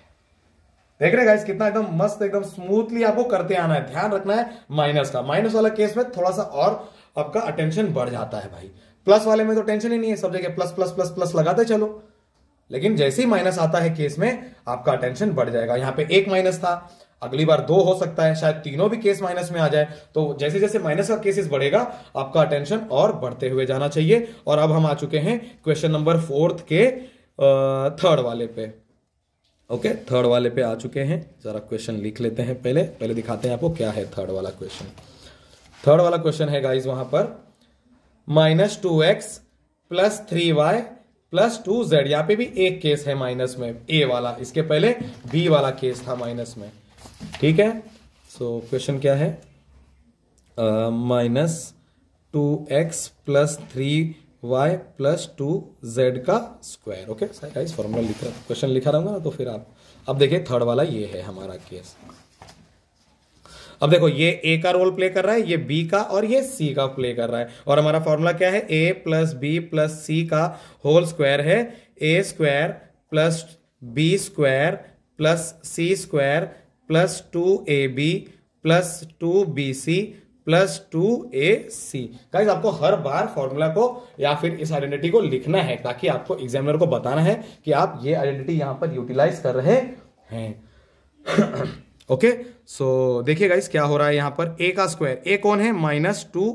देख रहे गाइस कितना एकदम मस्त एकदम स्मूथली आपको करते आना है ध्यान रखना है माइनस का माइनस वाला केस में थोड़ा सा और आपका अटेंशन बढ़ जाता है भाई प्लस वाले में तो टेंशन ही नहीं है सब जगह प्लस प्लस प्लस प्लस लगाते चलो लेकिन जैसे ही माइनस आता है केस में आपका अटेंशन बढ़ जाएगा यहां पे एक माइनस था अगली बार दो हो सकता है शायद तीनों भी केस माइनस में आ जाए तो जैसे जैसे माइनस का केसेस बढ़ेगा आपका अटेंशन और बढ़ते हुए जाना चाहिए और अब हम आ चुके हैं क्वेश्चन नंबर फोर्थ के थर्ड वाले पे ओके थर्ड वाले पे आ चुके हैं जरा क्वेश्चन लिख लेते हैं पहले पहले दिखाते हैं आपको क्या है थर्ड वाला क्वेश्चन थर्ड वाला क्वेश्चन है गाइज वहां पर minus two x plus three Y plus two z यहां पर भी एक केस है माइनस में ए वाला इसके पहले बी वाला केस था माइनस में ठीक है सो so, क्वेश्चन क्या है minus two x plus three Y plus two Z का स्क्वायर ओके गाइज फॉर्मूला लिखा क्वेश्चन लिखा रहूंगा ना तो फिर आप अब देखिए थर्ड वाला ये है हमारा केस अब देखो ये ए का रोल प्ले कर रहा है ये बी का और ये सी का प्ले कर रहा है और हमारा फॉर्मूला क्या है ए प्लस बी प्लस सी का होल स्क्वायर है ए square plus B square plus C square plus two A B plus two B C plus two A c guys आपको हर बार फॉर्मूला को या फिर इस आइडेंटिटी को लिखना है ताकि आपको एग्जामिनर को बताना है कि आप ये आइडेंटिटी यहां पर यूटिलाइज कर रहे हैं ओके okay? सो so, देखिए गाइस क्या हो रहा है यहां पर ए का स्क्वायर ए कौन है माइनस टू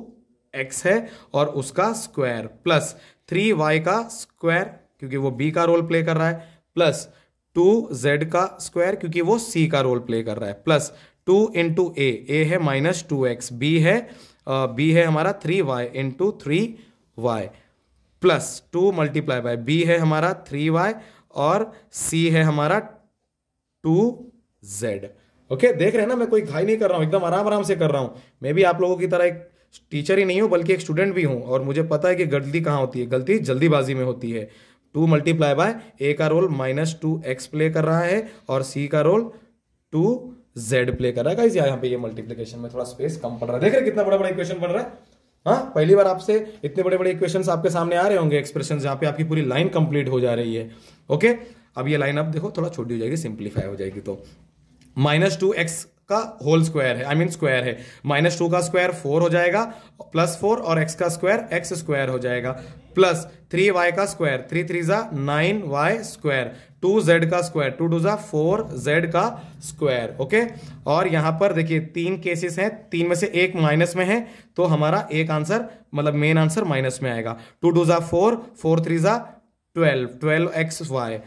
एक्स है और उसका स्क्वायर प्लस थ्री वाई का स्क्वायर क्योंकि वो बी का रोल प्ले कर रहा है प्लस टू जेड का स्क्वायर क्योंकि वो सी का रोल प्ले कर रहा है plus two into A A है माइनस टू एक्स बी है बी है हमारा three Y into three Y plus two multiply by B है हमारा थ्री वाई और सी है हमारा टू जेड ओके okay, देख रहे हैं ना मैं कोई घाई नहीं कर रहा हूँ एकदम आराम आराम से कर रहा हूँ मैं भी आप लोगों की तरह एक टीचर ही नहीं हूँ बल्कि एक स्टूडेंट भी हूँ और मुझे पता है कि गलती कहाँ होती है गलती जल्दीबाजी में होती है टू मल्टीप्लाई बाय ए का role minus two x play कर रहा है और सी का रोल टू जेड प्ले कर रहा है यहाँ पे ये मल्टीप्लीकेशन में थोड़ा स्पेस कम पड़ रहा है देख रहे कितना बड़ा बड़ा इक्वेशन बन रहा है हाँ पहली बार आपसे इतने बड़े बड़े इक्वेशन आपके सामने आ रहे होंगे एक्सप्रेशन जहाँ पे आपकी पूरी लाइन कंप्लीट हो जा रही है ओके अब ये लाइन आप देखो थोड़ा छोटी हो जाएगी सिंप्लीफाई हो जाएगी तो माइनस टू एक्स का होल स्क्वायर है आई मीन स्क्वायर है माइनस टू का स्क्वायर फोर हो जाएगा प्लस फोर और एक्स का स्क्वायर एक्स स्क्वायर हो जाएगा प्लस थ्री वाई का स्क्वायर थ्री थ्री जा nine y square two Z का स्क्वायर टू टू जा फोर जेड का स्क्वायर ओके और यहां पर देखिए तीन केसेस हैं तीन में से एक माइनस में है तो हमारा एक आंसर मतलब मेन आंसर माइनस में आएगा टू टू जा फोर फोर थ्री जा twelve twelve x y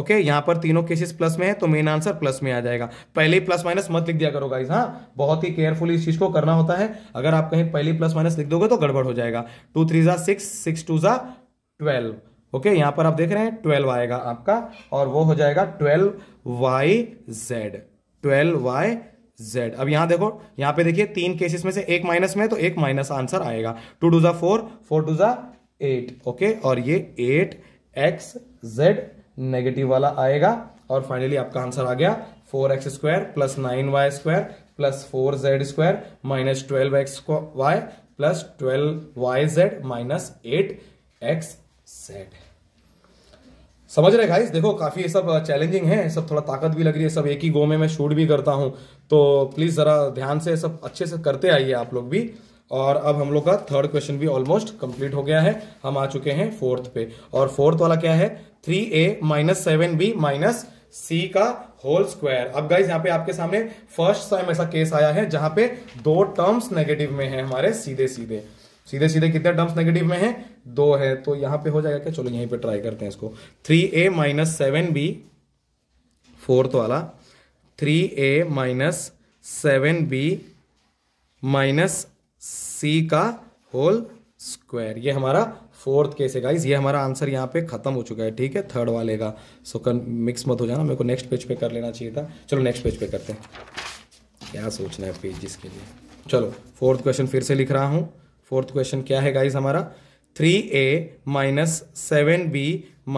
okay okay, पर तीनों केसेस प्लस में है तो मेन आंसर प्लस में आ जाएगा पहले ही प्लस माइनस मत लिख दिया करो गाइस हाँ बहुत ही केयरफुली इस चीज को करना होता है अगर आप कहीं पहले प्लस माइनस लिख दोगे तो गड़बड़ हो जाएगा टू थ्री जा सिक्स सिक्स टू जा ट्वेल्व ओके okay, यहाँ पर आप देख रहे हैं ट्वेल्व आएगा आपका और वो हो जाएगा twelve y z twelve y z अब यहां देखो यहां पे देखिए तीन केसेस में से एक माइनस में तो एक माइनस आंसर आएगा टू टू जा फोर फोर टू जा एट ओके और ये एट एक्स जेड नेगेटिव वाला आएगा और फाइनली आपका आंसर आ गया four x square plus nine y square plus four z square minus twelve x Y plus twelve y Z minus eight x z समझ रहे गाइस देखो काफ़ी ये सब चैलेंजिंग uh, है सब थोड़ा ताकत भी लग रही है सब एक ही गो में मैं शूट भी करता हूं तो प्लीज़ ज़रा ध्यान से सब अच्छे से करते आइए आप लोग भी और अब हम लोग का थर्ड क्वेश्चन भी ऑलमोस्ट कंप्लीट हो गया है हम आ चुके हैं फोर्थ पे और फोर्थ वाला क्या है three a minus seven b minus c का होल स्क्वायर अब गाइज यहाँ पे आपके सामने फर्स्ट टाइम ऐसा केस आया है जहां पे दो टर्म्स नेगेटिव में है हमारे सीधे सीधे सीधे सीधे कितने टर्म्स नेगेटिव में है दो है तो यहां पे हो जाएगा क्या चलो यहीं पे ट्राई करते हैं इसको three a minus seven b fourth वाला three a minus seven b minus c का होल स्क्वायर ये हमारा फोर्थ केस है गाइज ये हमारा आंसर यहाँ पे खत्म हो चुका है ठीक है थर्ड वाले का सो कन मिक्स मत हो जाना मेरे को नेक्स्ट पेज पे कर लेना चाहिए था चलो नेक्स्ट पेज पे करते हैं क्या सोचना है पेज जिसके लिए चलो फोर्थ क्वेश्चन फिर से लिख रहा हूँ फोर्थ क्वेश्चन क्या है गाइज हमारा three a minus seven b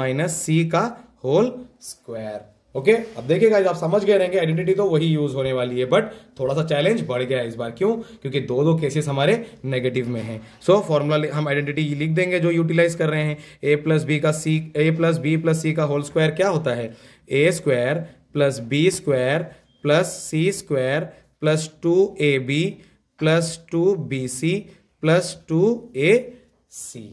minus c का होल स्क्वायर ओके okay? अब देखिएगा आप समझ गए रहेंगे आइडेंटिटी तो वही यूज होने वाली है बट थोड़ा सा चैलेंज बढ़ गया है इस बार क्यों क्योंकि दो दो केसेस हमारे नेगेटिव में हैं सो फॉर्मूला हम आइडेंटिटी लिख देंगे जो यूटिलाइज कर रहे हैं ए प्लस बी का c a plus B plus सी का होल स्क्वायर क्या होता है ए square plus B square plus C square plus two A B plus two B C plus two A c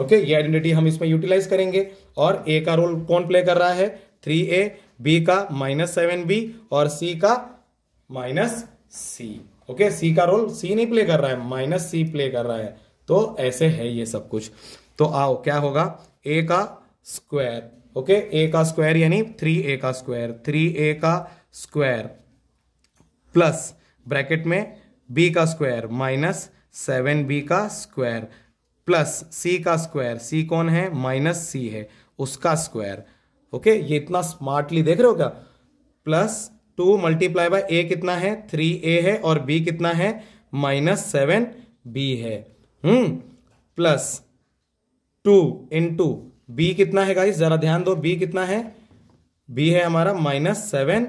okay ये आइडेंटिटी हम इसमें यूटिलाइज करेंगे और ए का रोल कौन प्ले कर रहा है थ्री ए बी का माइनस सेवन बी और सी का माइनस सी ओके सी का रोल सी नहीं प्ले कर रहा है माइनस सी प्ले कर रहा है तो ऐसे है ये सब कुछ तो आओ क्या होगा ए का स्क्वायर ओके ए का स्क्वायर यानी थ्री ए का स्क्वायर थ्री ए का स्क्वायर प्लस ब्रैकेट में बी का स्क्वायर माइनस सेवन बी का स्क्वायर प्लस सी का स्क्वायर सी कौन है माइनस सी है उसका स्क्वायर ओके okay? ये इतना स्मार्टली देख रहे हो क्या plus two multiply by a कितना है थ्री ए है और बी कितना है माइनस सेवन बी है hmm plus two into b कितना है गाइस जरा ध्यान दो बी कितना है बी है हमारा minus seven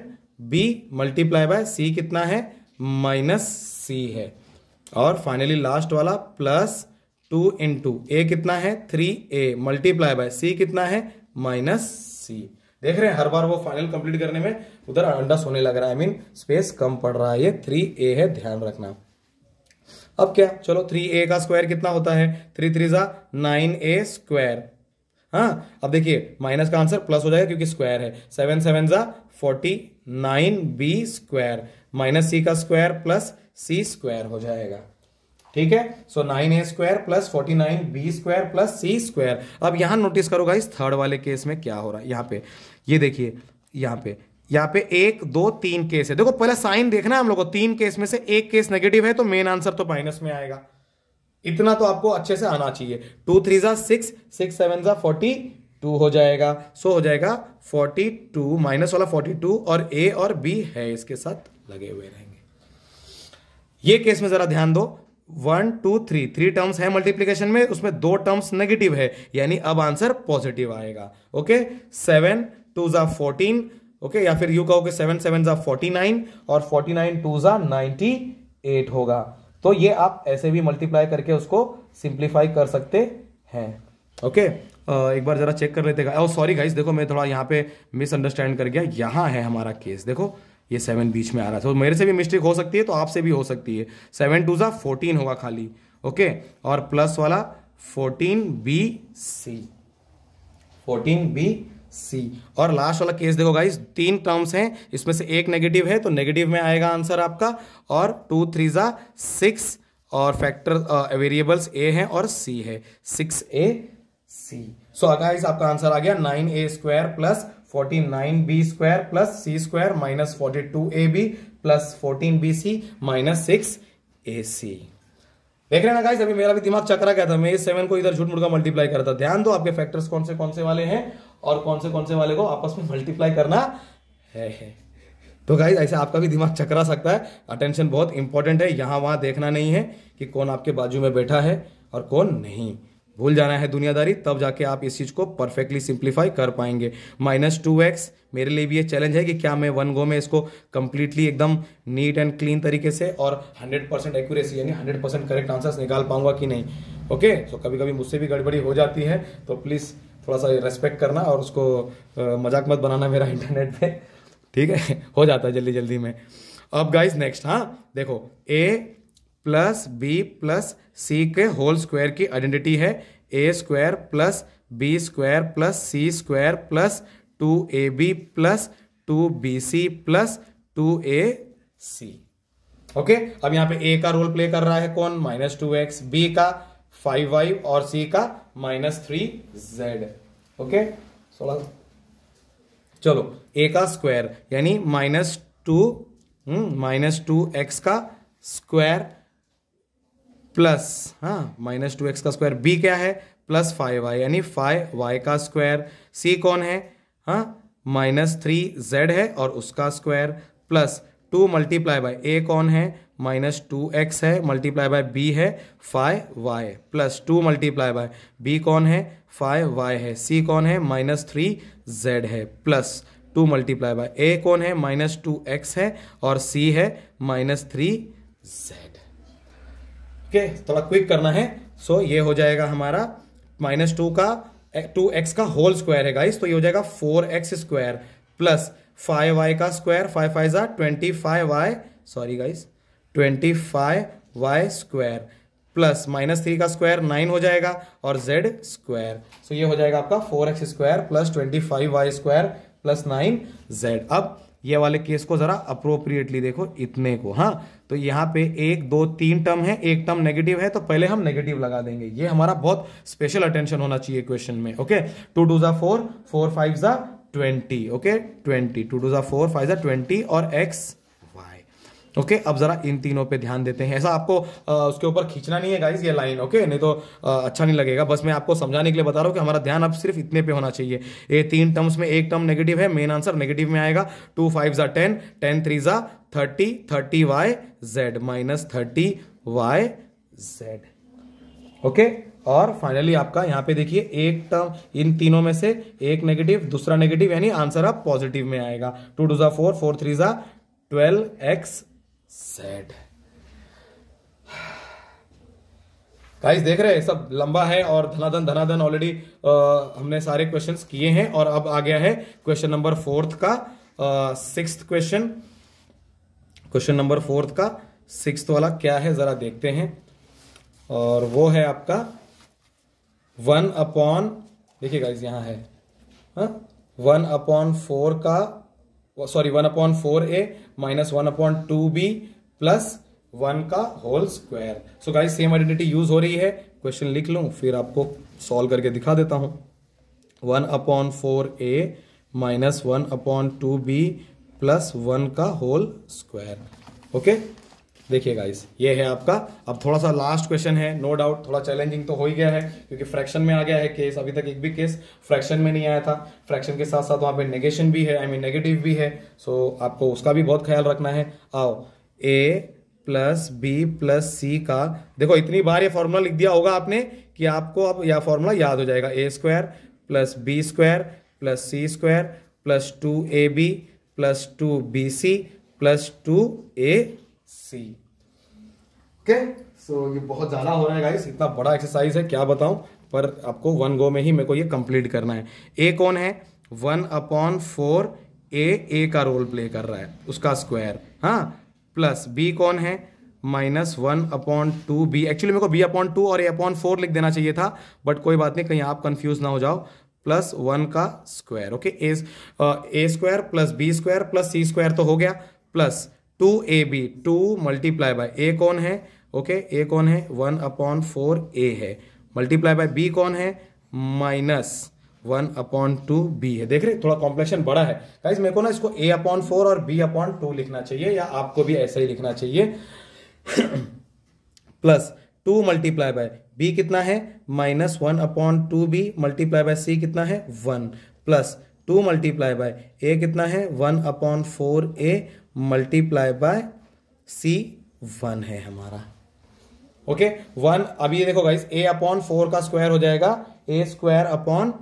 b multiply by c कितना है माइनस सी है और फाइनली लास्ट वाला प्लस टू इंटू ए कितना है three a multiply by c कितना है माइनस सी देख रहे हैं हर बार वो फाइनल कंप्लीट करने में उधर अंडा सोने लग रहा है I I mean mean, space कम पड़ रहा है ये थ्री ए है ध्यान रखना अब क्या चलो थ्री ए का स्क्वायर कितना होता है थ्री थ्री जा नाइन ए स्क्वायर हाँ अब देखिए माइनस का आंसर प्लस हो जाएगा क्योंकि स्क्वायर है सेवन सेवन जा forty nine b square minus c का स्क्वायर प्लस सी स्क्वायर हो जाएगा ठीक है so nine a square plus forty nine b square plus C square अब यहां नोटिस करो गाइस थर्ड वाले केस में क्या हो रहा है यहां पे ये देखिए यहां पे यहाँ पे एक दो तीन केस है देखो पहले साइन देखना है हम लोग तीन केस में से एक केस नेगेटिव है तो मेन आंसर तो माइनस में आएगा इतना तो आपको अच्छे से आना चाहिए टू थ्री जा सिक्स सिक्स सेवन जा फोर्टी टू हो जाएगा सो हो जाएगा फोर्टी टू माइनस वाला फोर्टी टू और ए और बी है इसके साथ लगे हुए रहेंगे ये केस में जरा ध्यान दो one two three three terms है मल्टीप्लीकेशन में उसमें दो टर्म्स नेगेटिव है यानी अब आंसर पॉजिटिव आएगा ओके सेवन टू जा फोर्टीन ओके या फिर यू कहो कि सेवन सेवन जा फोर्टी नाइन और फोर्टी नाइन टू जा नाइनटी एट होगा तो ये आप ऐसे भी मल्टीप्लाई करके उसको सिंप्लीफाई कर सकते हैं ओके okay? एक बार जरा चेक कर लेते सॉरी गाइस देखो मैं थोड़ा यहाँ पे मिसअंडरस्टैंड कर गया यहाँ है हमारा केस देखो ये सेवन बीच में आ रहा था तो मेरे से भी मिस्टेक हो सकती है तो आपसे भी हो सकती है सेवन टू सा फोर्टीन होगा खाली ओके और प्लस वाला fourteen b c fourteen b c और लास्ट वाला केस देखो गाइस तीन टर्म्स हैं इसमें से एक नेगेटिव है तो नेगेटिव में आएगा आंसर आपका और टू थ्री ज़ा सिक्स और फैक्टर वेरिएबल्स ए हैं और सी है six a c so guys आपका आंसर आ गया nine a square plus forty nine b square plus C square minus forty two A B plus fourteen b c minus six a c देख रहे ना गाइस अभी मेरा भी दिमाग चकरा गया था मैं इस सेवन को इधर झूठ मुड़ का मल्टीप्लाई करता ध्यान दो आपके फैक्टर्स कौन से कौन से वाले हैं और कौन से कौन से वाले को आपस में मल्टीप्लाई करना है, तो गाइस ऐसे आपका भी दिमाग चकरा सकता है अटेंशन बहुत इंपॉर्टेंट है यहां वहां देखना नहीं है कि कौन आपके बाजू में बैठा है और कौन नहीं भूल जाना है दुनियादारी तब जाके आप इस चीज़ को परफेक्टली सिंप्लीफाई कर पाएंगे माइनस टू एक्स मेरे लिए भी ये चैलेंज है कि क्या मैं वन गो में इसको कंप्लीटली एकदम नीट एंड क्लीन तरीके से और हंड्रेड परसेंट एक्यूरेसी यानी हंड्रेड परसेंट करेक्ट आंसर्स निकाल पाऊंगा कि नहीं ओके okay? सो so, कभी कभी मुझसे भी गड़बड़ी हो जाती है तो प्लीज़ थोड़ा सा रेस्पेक्ट करना और उसको मजाक मत बनाना मेरा इंटरनेट पे ठीक है हो जाता है जल्दी जल्दी में अब गाइज नेक्स्ट हाँ देखो ए प्लस बी प्लस सी के होल स्क्वायर की आइडेंटिटी है ए square plus B square plus C square plus two A B plus two B C plus two A c okay अब यहां पे ए का रोल प्ले कर रहा है कौन माइनस टू एक्स बी का फाइव वाई और सी का माइनस थ्री जेड ओके चलो ए का स्क्वायर यानी minus two hmm, minus two x का स्क्वायर प्लस हाँ माइनस टू एक्स का स्क्वायर बी क्या है प्लस फाइव वाई यानी फाइव वाई का स्क्वायर सी कौन है हाँ माइनस थ्री जेड है और उसका square plus two multiply by a कौन है माइनस टू एक्स है मल्टीप्लाई बाय बी है five y plus two multiply by b कौन है फाइव वाई है सी कौन है माइनस थ्री जेड है plus two multiply by a कौन है माइनस टू एक्स है और सी है माइनस थ्री जेड ओके थोड़ा क्विक करना है सो ये हो जाएगा हमारा माइनस टू का टू एक्स का होल स्क्वायर है गाइस तो ये हो जाएगा four x square plus five y का स्क्वायर फाइव फाइव ज़ा twenty five y sorry guys twenty five y square plus minus three का स्क्वायर नाइन हो जाएगा और जेड स्क्वायर सो ये हो जाएगा आपका four x square plus twenty five y square plus nine z अब ये वाले केस को जरा अप्रोप्रिएटली देखो इतने को हाँ तो यहाँ पे एक दो तीन टर्म है एक टर्म नेगेटिव है तो पहले हम नेगेटिव लगा देंगे ये हमारा बहुत स्पेशल अटेंशन होना चाहिए क्वेश्चन में ओके टू डू जा फोर फोर फाइव जा ट्वेंटी ओके ट्वेंटी टू डू जा फोर फाइव जा ट्वेंटी और एक्स ओके अब जरा इन तीनों पे ध्यान देते हैं ऐसा आपको आ, उसके ऊपर खींचना नहीं है गाइस ये लाइन ओके नहीं तो आ, अच्छा नहीं लगेगा बस मैं आपको समझाने के लिए बता रहा हूँ कि हमारा ध्यान अब सिर्फ इतने पे होना चाहिए ये तीन टर्म्स में एक टर्म नेगेटिव है मेन आंसर नेगेटिव में आएगा टू फाइव जा टेन टेन थ्री जा thirty thirty y Z minus thirty y z okay और फाइनली आपका यहाँ पे देखिए एक टर्म इन तीनों में से एक नेगेटिव दूसरा नेगेटिव यानी आंसर अब पॉजिटिव में आएगा टू टू जा फोर फोर थ्री जा ट्वेल्व एक्स सैड गाइस देख रहे हैं सब लंबा है और धनाधन धनाधन ऑलरेडी हमने सारे क्वेश्चंस किए हैं और अब आ गया है क्वेश्चन नंबर फोर्थ का six question question number fourth का सिक्स वाला क्या है जरा देखते हैं और वो है आपका वन अपॉन देखिए गाइज यहां है वन अपॉन फोर का sorry one upon four a minus one upon two b plus one का whole square so guys same identity use हो रही है क्वेश्चन लिख लूँ फिर आपको सॉल्व करके दिखा देता हूं one upon four a minus one upon two b plus one का होल स्क्वायर ओके देखिए गाइस ये है आपका अब थोड़ा सा लास्ट क्वेश्चन है नो no डाउट थोड़ा चैलेंजिंग तो हो ही गया है क्योंकि फ्रैक्शन में आ गया है केस अभी तक एक भी केस फ्रैक्शन में नहीं आया था फ्रैक्शन के साथ साथ वहां पे नेगेशन भी है आई मीन नेगेटिव भी है सो आपको उसका भी बहुत ख्याल रखना है आओ ए प्लस बी प्लस सी का देखो इतनी बार ये फॉर्मूला लिख दिया होगा आपने कि आपको अब यह फॉर्मूला याद हो जाएगा ए square plus B square plus C square plus two A B plus two B C plus two A c okay so ये बहुत ज़्यादा हो रहा है गाइस इतना बड़ा एक्सरसाइज है क्या बताऊं पर आपको वन गो में ही मेरे को ये कंप्लीट करना है ए कौन है one upon four a a का रोल प्ले कर रहा है उसका स्क्वायर हाँ प्लस बी कौन है minus one upon two b actually मेरे को बी अपॉन टू और ए अपॉन फोर लिख देना चाहिए था बट कोई बात नहीं कहीं आप कंफ्यूज ना हो जाओ प्लस वन का square okay a a square plus B square plus C square तो हो गया plus two A b two multiply by a कौन है ओके ए कौन है वन अपॉन फोर ए है मल्टीप्लाई बाय बी कौन है minus one upon two b है देख रहे थोड़ा कॉम्प्लेक्शन बड़ा है गाइज मेरे को ना इसको ए अपॉन फोर और बी अपॉन टू लिखना चाहिए या आपको भी ऐसा ही लिखना चाहिए plus two multiply by b कितना है minus one upon two b multiply by c कितना है one plus two multiply by a कितना है one upon four a multiply by c one है हमारा ओके okay, वन अब ये देखो गाइस ए अपॉन फोर का स्क्वायर हो जाएगा ए square upon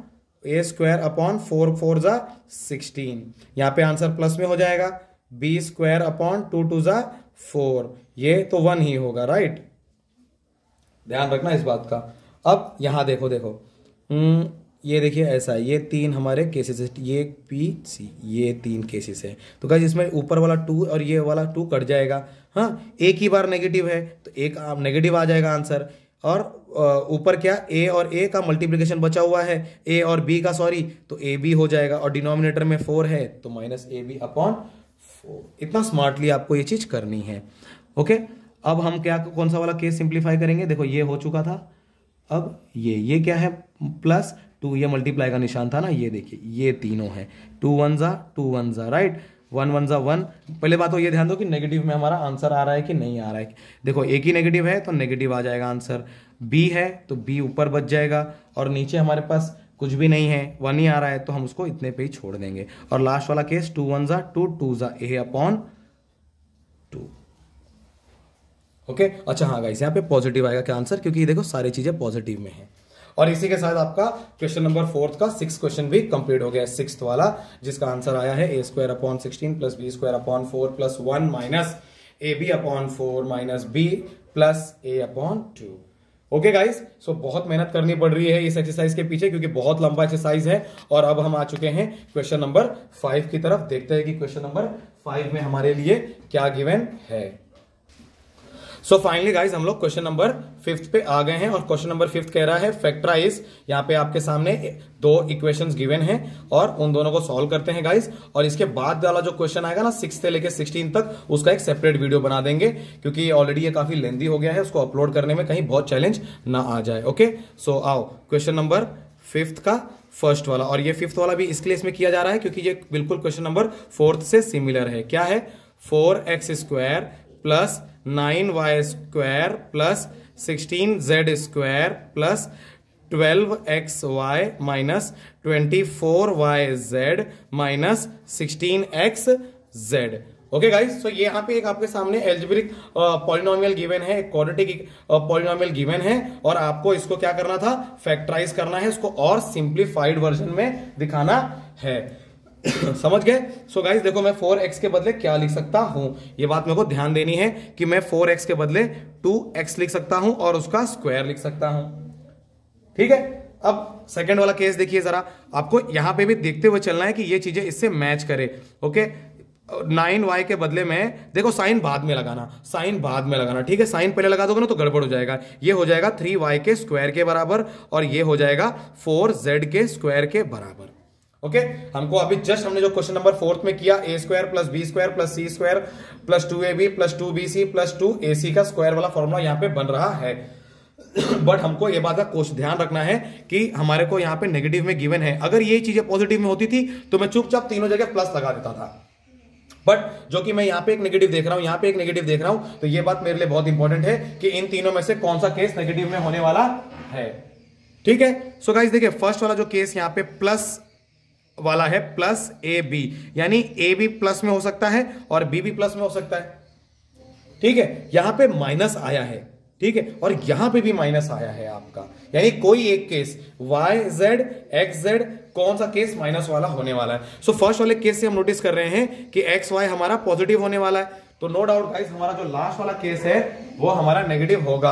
a square upon four four जा सिक्सटीन यहाँ पे आंसर प्लस में हो जाएगा b square upon two two जा फोर ये तो वन ही होगा राइट ध्यान रखना इस बात का अब यहां देखो देखो hmm, ये देखिए ऐसा ये तीन हमारे केसेस है ये पी सी ये तीन केसेस है तो गाइज इसमें ऊपर वाला टू और ये वाला टू कट जाएगा हाँ एक ही बार नेगेटिव है तो एक नेगेटिव आ जाएगा आंसर और ऊपर क्या ए और ए का मल्टीप्लिकेशन बचा हुआ है ए और बी का सॉरी तो ए बी हो जाएगा और डिनोमिनेटर में फोर है तो minus a b upon four इतना स्मार्टली आपको ये चीज़ करनी है ओके अब हम क्या कौन सा वाला केस सिंप्लीफाई करेंगे देखो ये हो चुका था अब ये ये क्या है प्लस टू ये मल्टीप्लाई का निशान था ना ये देखिए ये तीनों है टू वन ज़ा टू वन ज़ा राइट वन वन ज़ा वन पहले बात हो तो ये ध्यान दो कि नेगेटिव में हमारा आंसर आ रहा है कि नहीं आ रहा है देखो एक ही नेगेटिव है तो नेगेटिव आ जाएगा आंसर बी है तो बी ऊपर बच जाएगा और नीचे हमारे पास कुछ भी नहीं है वन ही आ रहा है तो हम उसको इतने पे ही छोड़ देंगे और लास्ट वाला केस टू वन ज़ा टू टू ज़ा ए अपॉन टू ओके अच्छा हाँ गाइस यहाँ पे पॉजिटिव आएगा क्या आंसर क्योंकि ये देखो सारी चीज़ें पॉजिटिव में है और इसी के साथ आपका क्वेश्चन नंबर फोर्थ का सिक्स क्वेश्चन भी कंप्लीट हो गया सिक्स वाला जिसका आंसर आया है ए square upon sixteen plus B square upon four plus one minus a b upon four minus b plus a upon two okay guys so बहुत मेहनत करनी पड़ रही है इस एक्सरसाइज के पीछे क्योंकि बहुत लंबा एक्सरसाइज है और अब हम आ चुके हैं क्वेश्चन नंबर फाइव की तरफ देखते हैं कि क्वेश्चन नंबर फाइव में हमारे लिए क्या गिवन है सो फाइनली गाइज हम लोग क्वेश्चन नंबर फिफ्थ पे आ गए हैं और क्वेश्चन नंबर फिफ्थ कह रहा है फैक्ट्राइज यहाँ पे आपके सामने दो इक्वेशन गिवन हैं और उन दोनों को सॉल्व करते हैं गाइज और इसके बाद वाला जो क्वेश्चन आएगा ना सिक्स से लेकर सिक्सटीन तक उसका एक सेपरेट वीडियो बना देंगे क्योंकि ऑलरेडी ये काफी लेंदी हो गया है उसको अपलोड करने में कहीं बहुत चैलेंज ना आ जाए ओके सो so, आओ क्वेश्चन नंबर फिफ्थ का फर्स्ट वाला और ये फिफ्थ वाला भी इसके लिए इसमें किया जा रहा है क्योंकि ये बिल्कुल क्वेश्चन नंबर फोर्थ से सिमिलर है क्या है four x square plus nine y square plus sixteen z square plus twelve x y minus twenty four y Z minus sixteen x z okay guys so ये यहाँ पे एक आपके सामने एल्जेब्रिक पॉलिनोमियल गिवन है एक क्वाड्रेटिक पॉलिनोमियल गिवन है और आपको इसको क्या करना था फैक्टराइज करना है इसको और सिंप्लीफाइड वर्जन में दिखाना है समझ गए सो गाइज देखो मैं फोर एक्स के बदले क्या लिख सकता हूं ये बात मेरे को ध्यान देनी है कि मैं फोर एक्स के बदले टू एक्स लिख सकता हूं और उसका स्क्वायर लिख सकता हूं ठीक है अब सेकंड वाला केस देखिए जरा आपको यहां पे भी देखते हुए चलना है कि ये चीजें इससे मैच करे ओके नाइन वाई के बदले में देखो साइन बाद में लगाना साइन बाद में लगाना ठीक है साइन पहले लगा दोगे ना तो गड़बड़ हो जाएगा ये हो जाएगा थ्री वाई के स्क्वायर के बराबर और ये हो जाएगा फोर जेड के स्क्वायर के बराबर ओके okay? हमको अभी जस्ट हमने जो क्वेश्चन नंबर फोर्थ में किया a square plus B square plus C square plus two A B plus two B C plus two A c का स्क्वायर वाला फॉर्मूला यहाँ पे बन रहा है बट हमको ये बात का ध्यान रखना है कि हमारे को यहाँ पे नेगेटिव में गिवन है अगर ये चीजें पॉजिटिव में होती थी तो मैं चुपचाप तीनों जगह प्लस लगा देता था बट जो कि मैं यहाँ पे एक नेगेटिव देख रहा हूँ यहाँ पे एक नेगेटिव देख रहा हूँ तो ये बात मेरे लिए बहुत इंपॉर्टेंट है कि इन तीनों में से कौन सा केस नेगेटिव में होने वाला है ठीक है सो so गाइज देखिए फर्स्ट वाला जो केस यहाँ पे प्लस वाला है प्लस ए बी यानी ए बी प्लस में हो सकता है और बी बी प्लस में हो सकता है ठीक है यहां पे माइनस आया है ठीक है और यहां पे भी माइनस आया है आपका यानी कोई एक case y z x z कौन सा केस माइनस वाला होने वाला है सो so, फर्स्ट वाले केस से हम नोटिस कर रहे हैं कि एक्स वाई हमारा पॉजिटिव होने वाला है तो नो डाउट गाइस हमारा जो लास्ट वाला केस है वो हमारा नेगेटिव होगा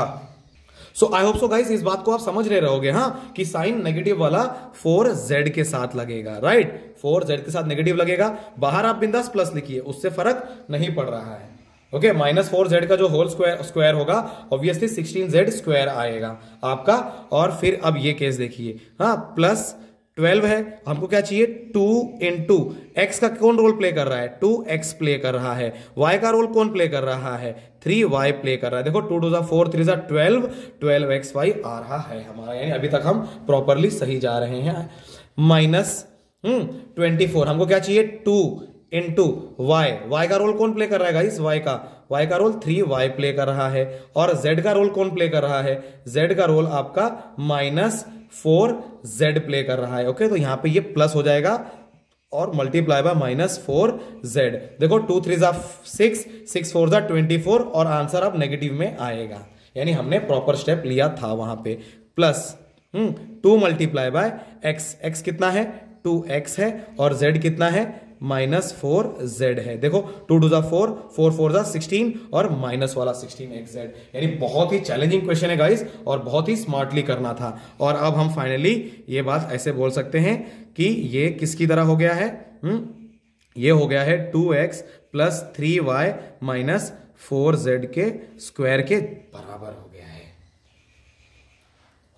सो आई होप सो गाइस इस बात को आप समझ रहे रहोगे हाँ कि साइन नेगेटिव वाला फोर जेड के साथ लगेगा राइट फोर जेड के साथ नेगेटिव लगेगा बाहर आप बिंदास प्लस लिखिए उससे फर्क नहीं पड़ रहा है ओके माइनस फोर जेड का जो होल स्क्वायर स्क्वायर होगा ऑब्वियसली सिक्सटीन जेड स्क्वायर आएगा आपका और फिर अब ये केस देखिए हाँ प्लस ट्वेल्व है हमको क्या चाहिए टू इन टू एक्स का कौन रोल प्ले कर रहा है टू एक्स प्ले कर रहा है वाई का रोल कौन प्ले कर रहा है थ्री वाई प्ले कर रहा है देखो टू टू जा फोर थ्री जा ट्वेल्व ट्वेल्व एक्स वाई आ रहा है हमारा यानी अभी तक हम प्रॉपरली सही जा रहे हैं माइनस ट्वेंटी फोर हमको क्या चाहिए two into y y का रोल कौन प्ले कर रहा है इस वाई का वाई का रोल थ्री वाई प्ले कर रहा है और जेड का रोल कौन प्ले कर रहा है जेड का रोल आपका माइनस फोर जेड प्ले कर रहा है ओके तो यहां पे ये प्लस हो जाएगा और multiply by minus four z देखो टू थ्री जा सिक्स सिक्स फोर जा ट्वेंटी फोर और आंसर अब नेगेटिव में आएगा यानी हमने प्रॉपर स्टेप लिया था वहां पे plus two multiply by x x कितना है टू एक्स है और जेड कितना है माइनस फोर जेड है देखो टू टू जा फोर फोर फोर जा सिक्सटीन और माइनस वाला सिक्सटीन एक्स जेड यानी बहुत ही चैलेंजिंग क्वेश्चन है गाइस और बहुत ही स्मार्टली करना था और अब हम फाइनली ये बात ऐसे बोल सकते हैं कि ये किसकी तरह हो गया है हुँ? हम्म, ये हो गया है two x plus three Y minus four Z के स्क्वायर के बराबर हो गया है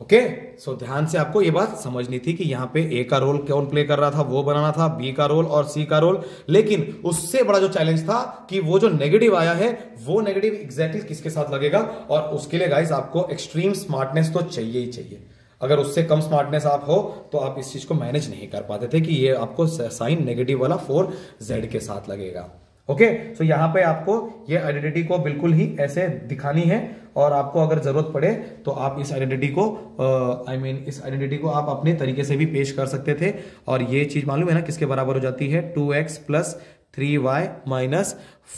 ओके सो ध्यान से आपको ये बात समझनी थी कि यहाँ पे ए का रोल कौन प्ले कर रहा था वो बनाना था बी का रोल और सी का रोल लेकिन उससे बड़ा जो चैलेंज था कि वो जो नेगेटिव आया है वो नेगेटिव एग्जैक्टली किसके साथ लगेगा और उसके लिए गाइस आपको एक्सट्रीम स्मार्टनेस तो चाहिए ही चाहिए अगर उससे कम स्मार्टनेस आप हो तो आप इस चीज को मैनेज नहीं कर पाते थे कि ये आपको साइन नेगेटिव वाला फोर जेड के साथ लगेगा ओके सो so, यहाँ पे आपको ये आइडेंटिटी को बिल्कुल ही ऐसे दिखानी है और आपको अगर जरूरत पड़े तो आप इस आइडेंटिटी को I uh, I mean mean, इस आइडेंटिटी को आप अपने तरीके से भी पेश कर सकते थे और ये चीज मालूम है ना किसके बराबर हो जाती है two x plus three Y minus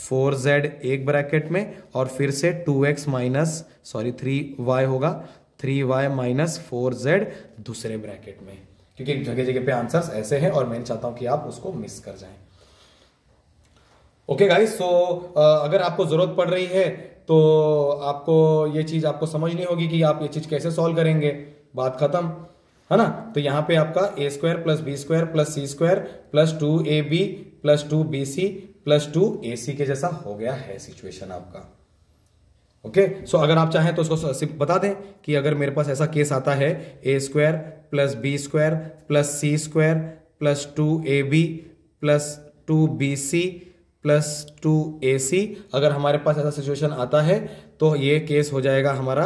four Z एक ब्रैकेट में और फिर से two x minus sorry three Y होगा three Y minus four Z दूसरे ब्रैकेट में क्योंकि जगह जगह पे आंसर्स ऐसे हैं और मैं चाहता हूं कि आप उसको मिस कर जाएं ओके गाइस सो अगर आपको ज़रूरत पड़ रही है तो आपको ये चीज़ आपको समझनी होगी कि आप ये चीज़ कैसे सॉल्व करेंगे बात खत्म है ना तो यहाँ पे आपका A square plus B square plus C square plus two A B plus two B C plus two A C के जैसा हो गया है सिचुएशन आपका ओके okay? सो so, अगर आप चाहें तो उसको सिर्फ बता दें कि अगर मेरे पास ऐसा केस आता है ए square plus B square plus C square plus two A B plus two B C plus two A C अगर हमारे पास ऐसा सिचुएशन आता है तो ये केस हो जाएगा हमारा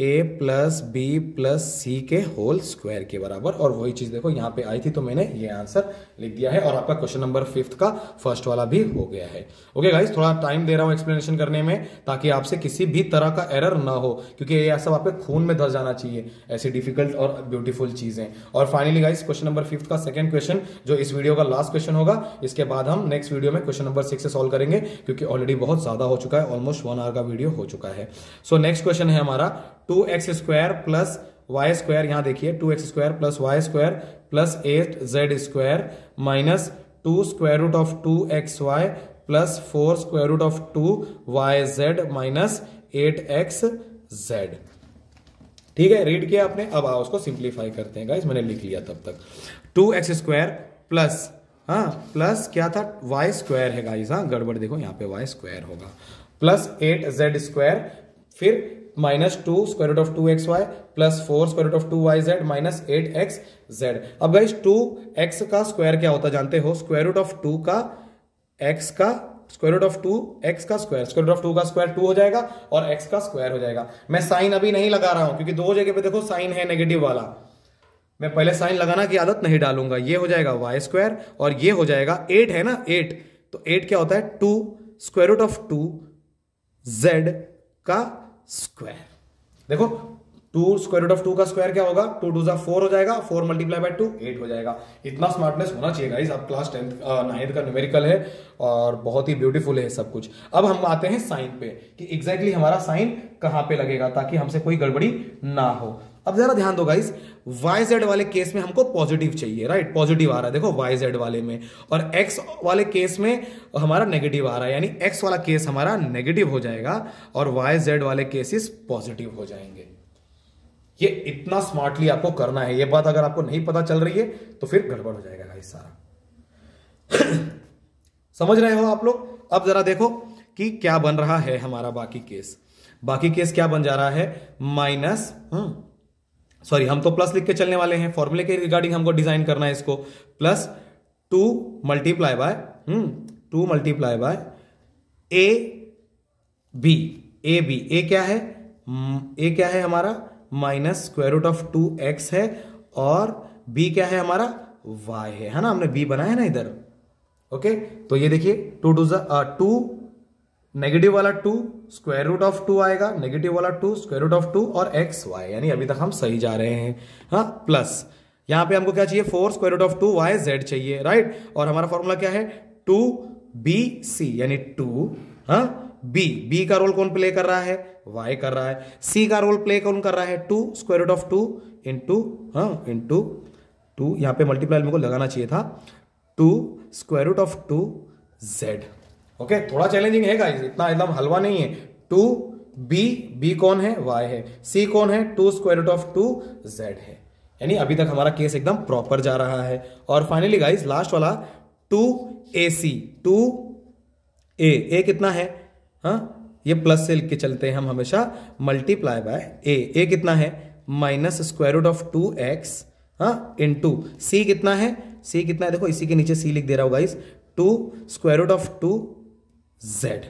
ए प्लस बी प्लस सी के होल स्क्वायर के बराबर और वही चीज़ देखो यहाँ पे आई थी तो मैंने ये आंसर लिख दिया है और आपका क्वेश्चन नंबर फिफ्थ का फर्स्ट वाला भी हो गया है ओके गाइज थोड़ा टाइम दे रहा हूँ एक्सप्लेनेशन करने में ताकि आपसे किसी भी तरह का एरर ना हो क्योंकि ये सब आपके खून में धस जाना चाहिए ऐसी डिफिकल्ट और ब्यूटीफुल चीज़ें और finally guys question number fifth का सेकंड क्वेश्चन जो इस वीडियो का लास्ट क्वेश्चन होगा इसके बाद हम नेक्स्ट वीडियो में क्वेश्चन नंबर सिक्स से सॉल्व करेंगे क्योंकि ऑलरेडी बहुत ज़्यादा हो चुका है ऑलमोस्ट वन आवर का वीडियो हो चुका है सो नेक्स्ट क्वेश्चन है हमारा two X square plus Y square यहां देखिए two X square plus Y square plus eight Z square minus two square root of two X Y plus four square root of two Y Z minus eight x Z ठीक है रीड किया आपने अब आओ उसको सिंप्लीफाई करते हैं गाइस मैंने लिख लिया तब तक टू एक्स स्क्वायर प्लस हाँ प्लस क्या था वाई स्क्वायर है गाइस हाँ गड़बड़ देखो यहाँ पे वाई स्क्वायर होगा प्लस एट जेड स्क्वायर फिर minus two square root of two X Y plus four square root of two Y Z minus eight x Z अब गाइज टू एक्स का स्क्वायर क्या होता जानते हो स्क्वायर रूट ऑफ टू का एक्स का square root of two x का square square root of two का स्क्वायर टू हो जाएगा और एक्स का स्क्वायर हो जाएगा मैं साइन अभी नहीं लगा रहा हूं क्योंकि दो जगह पे देखो साइन है नेगेटिव वाला मैं पहले साइन लगाना की आदत नहीं डालूंगा ये हो जाएगा वाई स्क्वायर और ये हो जाएगा एट है ना एट तो एट क्या होता है two square root of two Z का स्क्वायर देखो two square root of two का स्क्वायर क्या होगा टू टू फोर हो जाएगा four multiply by two eight हो जाएगा इतना स्मार्टनेस होना चाहिए गाइस आप क्लास टेंथ नाइन्थ का न्यूमेरिकल है और बहुत ही ब्यूटीफुल है सब कुछ अब हम आते हैं साइन पे कि एग्जैक्टली exactly हमारा साइन कहाँ पे लगेगा ताकि हमसे कोई गड़बड़ी ना हो अब जरा ध्यान दो गाइस वाई जेड वाले केस में हमको पॉजिटिव चाहिए राइट पॉजिटिव आ रहा है देखो वाई जेड वाले में और एक्स वाले केस में हमारा नेगेटिव आ रहा है यानी एक्स वाला केस हमारा नेगेटिव हो जाएगा और वाई जेड वाले केसेस पॉजिटिव हो जाएंगे ये इतना स्मार्टली आपको करना है ये बात अगर आपको नहीं पता चल रही है तो फिर गड़बड़ हो जाएगा गाइस सारा समझ रहे हो आप लोग अब जरा देखो कि क्या बन रहा है हमारा बाकी केस बाकी केस क्या बन जा रहा है माइनस हम्म सॉरी हम तो प्लस लिख के चलने वाले हैं फॉर्मूले के रिगार्डिंग हमको डिजाइन करना है इसको plus two multiply by two multiply by A B A B A क्या है ए क्या है हमारा minus square root of two x है और बी क्या है हमारा वाई है है ना हमने बी बनाया ना इधर ओके तो ये देखिए टू टू टू नेगेटिव वाला two square root of two आएगा नेगेटिव वाला two square root of two और एक्स वाई यानी अभी तक हम सही जा रहे हैं हाँ प्लस यहाँ पे हमको क्या चाहिए four square root of two Y Z चाहिए राइट और हमारा फॉर्मूला क्या है टू बी सी यानी टू हाँ बी बी का रोल कौन प्ले कर रहा है वाई कर रहा है सी का रोल प्ले कौन कर रहा है two square root of two into हाँ इंटू टू यहाँ पे मल्टीप्लाई मेरे को लगाना चाहिए था two square root of two Z okay थोड़ा चैलेंजिंग है गाइस इतना एकदम मतलब हलवा नहीं है टू बी बी कौन है वाई है सी कौन है two square root of two Z है यानी अभी तक हमारा केस एकदम प्रॉपर जा रहा है और फाइनली गाइस लास्ट वाला two A C two A A कितना है हा? ये प्लस से लिख के चलते हैं हम हमेशा मल्टीप्लाई बाय ए ए कितना है minus square root of two X हाँ इन टू सी कितना है सी कितना है देखो इसी के नीचे सी लिख दे रहा हूँ guys two square root of two Z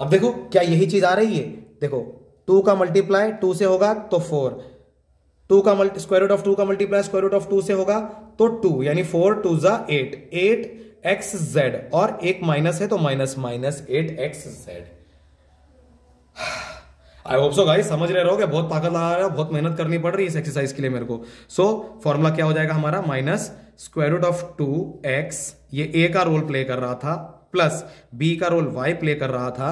अब देखो क्या यही चीज आ रही है देखो टू का मल्टीप्लाई टू से होगा तो फोर टू का multi square root of two का multiply square root of two से होगा तो टू यानी फोर टू जा एट एट एक्स जेड और एक माइनस है तो minus minus eight x Z I hope so guys समझ रहे रहोगे बहुत ताकत लगा रहा है बहुत मेहनत करनी पड़ रही है इस एक्सरसाइज के लिए मेरे को सो so, फॉर्मूला क्या हो जाएगा हमारा minus square root of two X ये ए का रोल प्ले कर रहा था प्लस बी का रोल वाई प्ले कर रहा था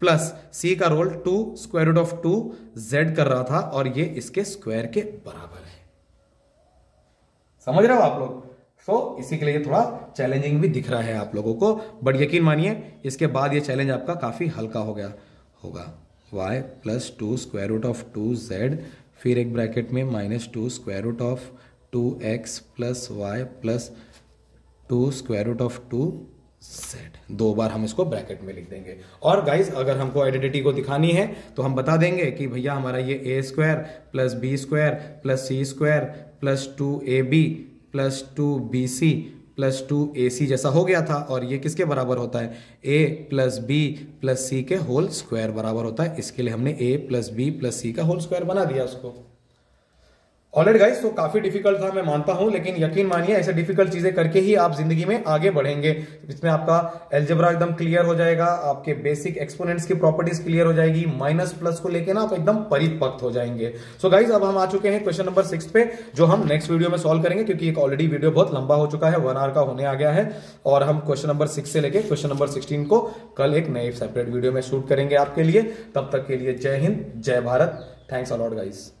प्लस सी का role two square root of two Z कर रहा था और ये इसके स्क्वायर के बराबर है समझ रहे हो आप लोग सो so, इसी के लिए थोड़ा चैलेंजिंग भी दिख रहा है आप लोगों को बट यकीन मानिए इसके बाद ये चैलेंज आपका काफ़ी हल्का हो गया होगा Y plus two square root of two Z फिर एक ब्रैकेट में minus two square root of two x plus Y plus two square root of two set दो बार हम इसको ब्रैकेट में लिख देंगे और गाइज अगर हमको आइडेंटिटी को दिखानी है तो हम बता देंगे कि भैया हमारा ये A square plus B square plus C square plus two A B plus two B C plus two A C जैसा हो गया था और ये किसके बराबर होता है ए प्लस बी प्लस सी के होल स्क्वायर बराबर होता है इसके लिए हमने ए प्लस बी प्लस सी का होल स्क्वायर बना दिया उसको ऑलरेडी गाइस तो काफी डिफिकल्ट था मैं मानता हूं लेकिन यकीन मानिए ऐसे डिफिकल्ट चीजें करके ही आप जिंदगी में आगे बढ़ेंगे इसमें आपका एल्जेब्रा एकदम क्लियर हो जाएगा आपके बेसिक एक्सपोनेंट्स की प्रॉपर्टीज क्लियर हो जाएगी माइनस प्लस को लेकर ना आप एकदम परिपक्त हो जाएंगे सो so गाइज अब हम आ चुके हैं क्वेश्चन नंबर सिक्स पे जो हम नेक्स्ट वीडियो में सॉल्व करेंगे क्योंकि एक ऑलरेडी वीडियो बहुत लंबा हो चुका है वन आर का होने आ गया है और हम क्वेश्चन नंबर सिक्स से लेकर क्वेश्चन नंबर सिक्सटीन को कल एक नए सेपरेट वीडियो में शूट करेंगे आपके लिए तब तक के लिए जय हिंद जय भारत थैंक्स अलॉट गाइज़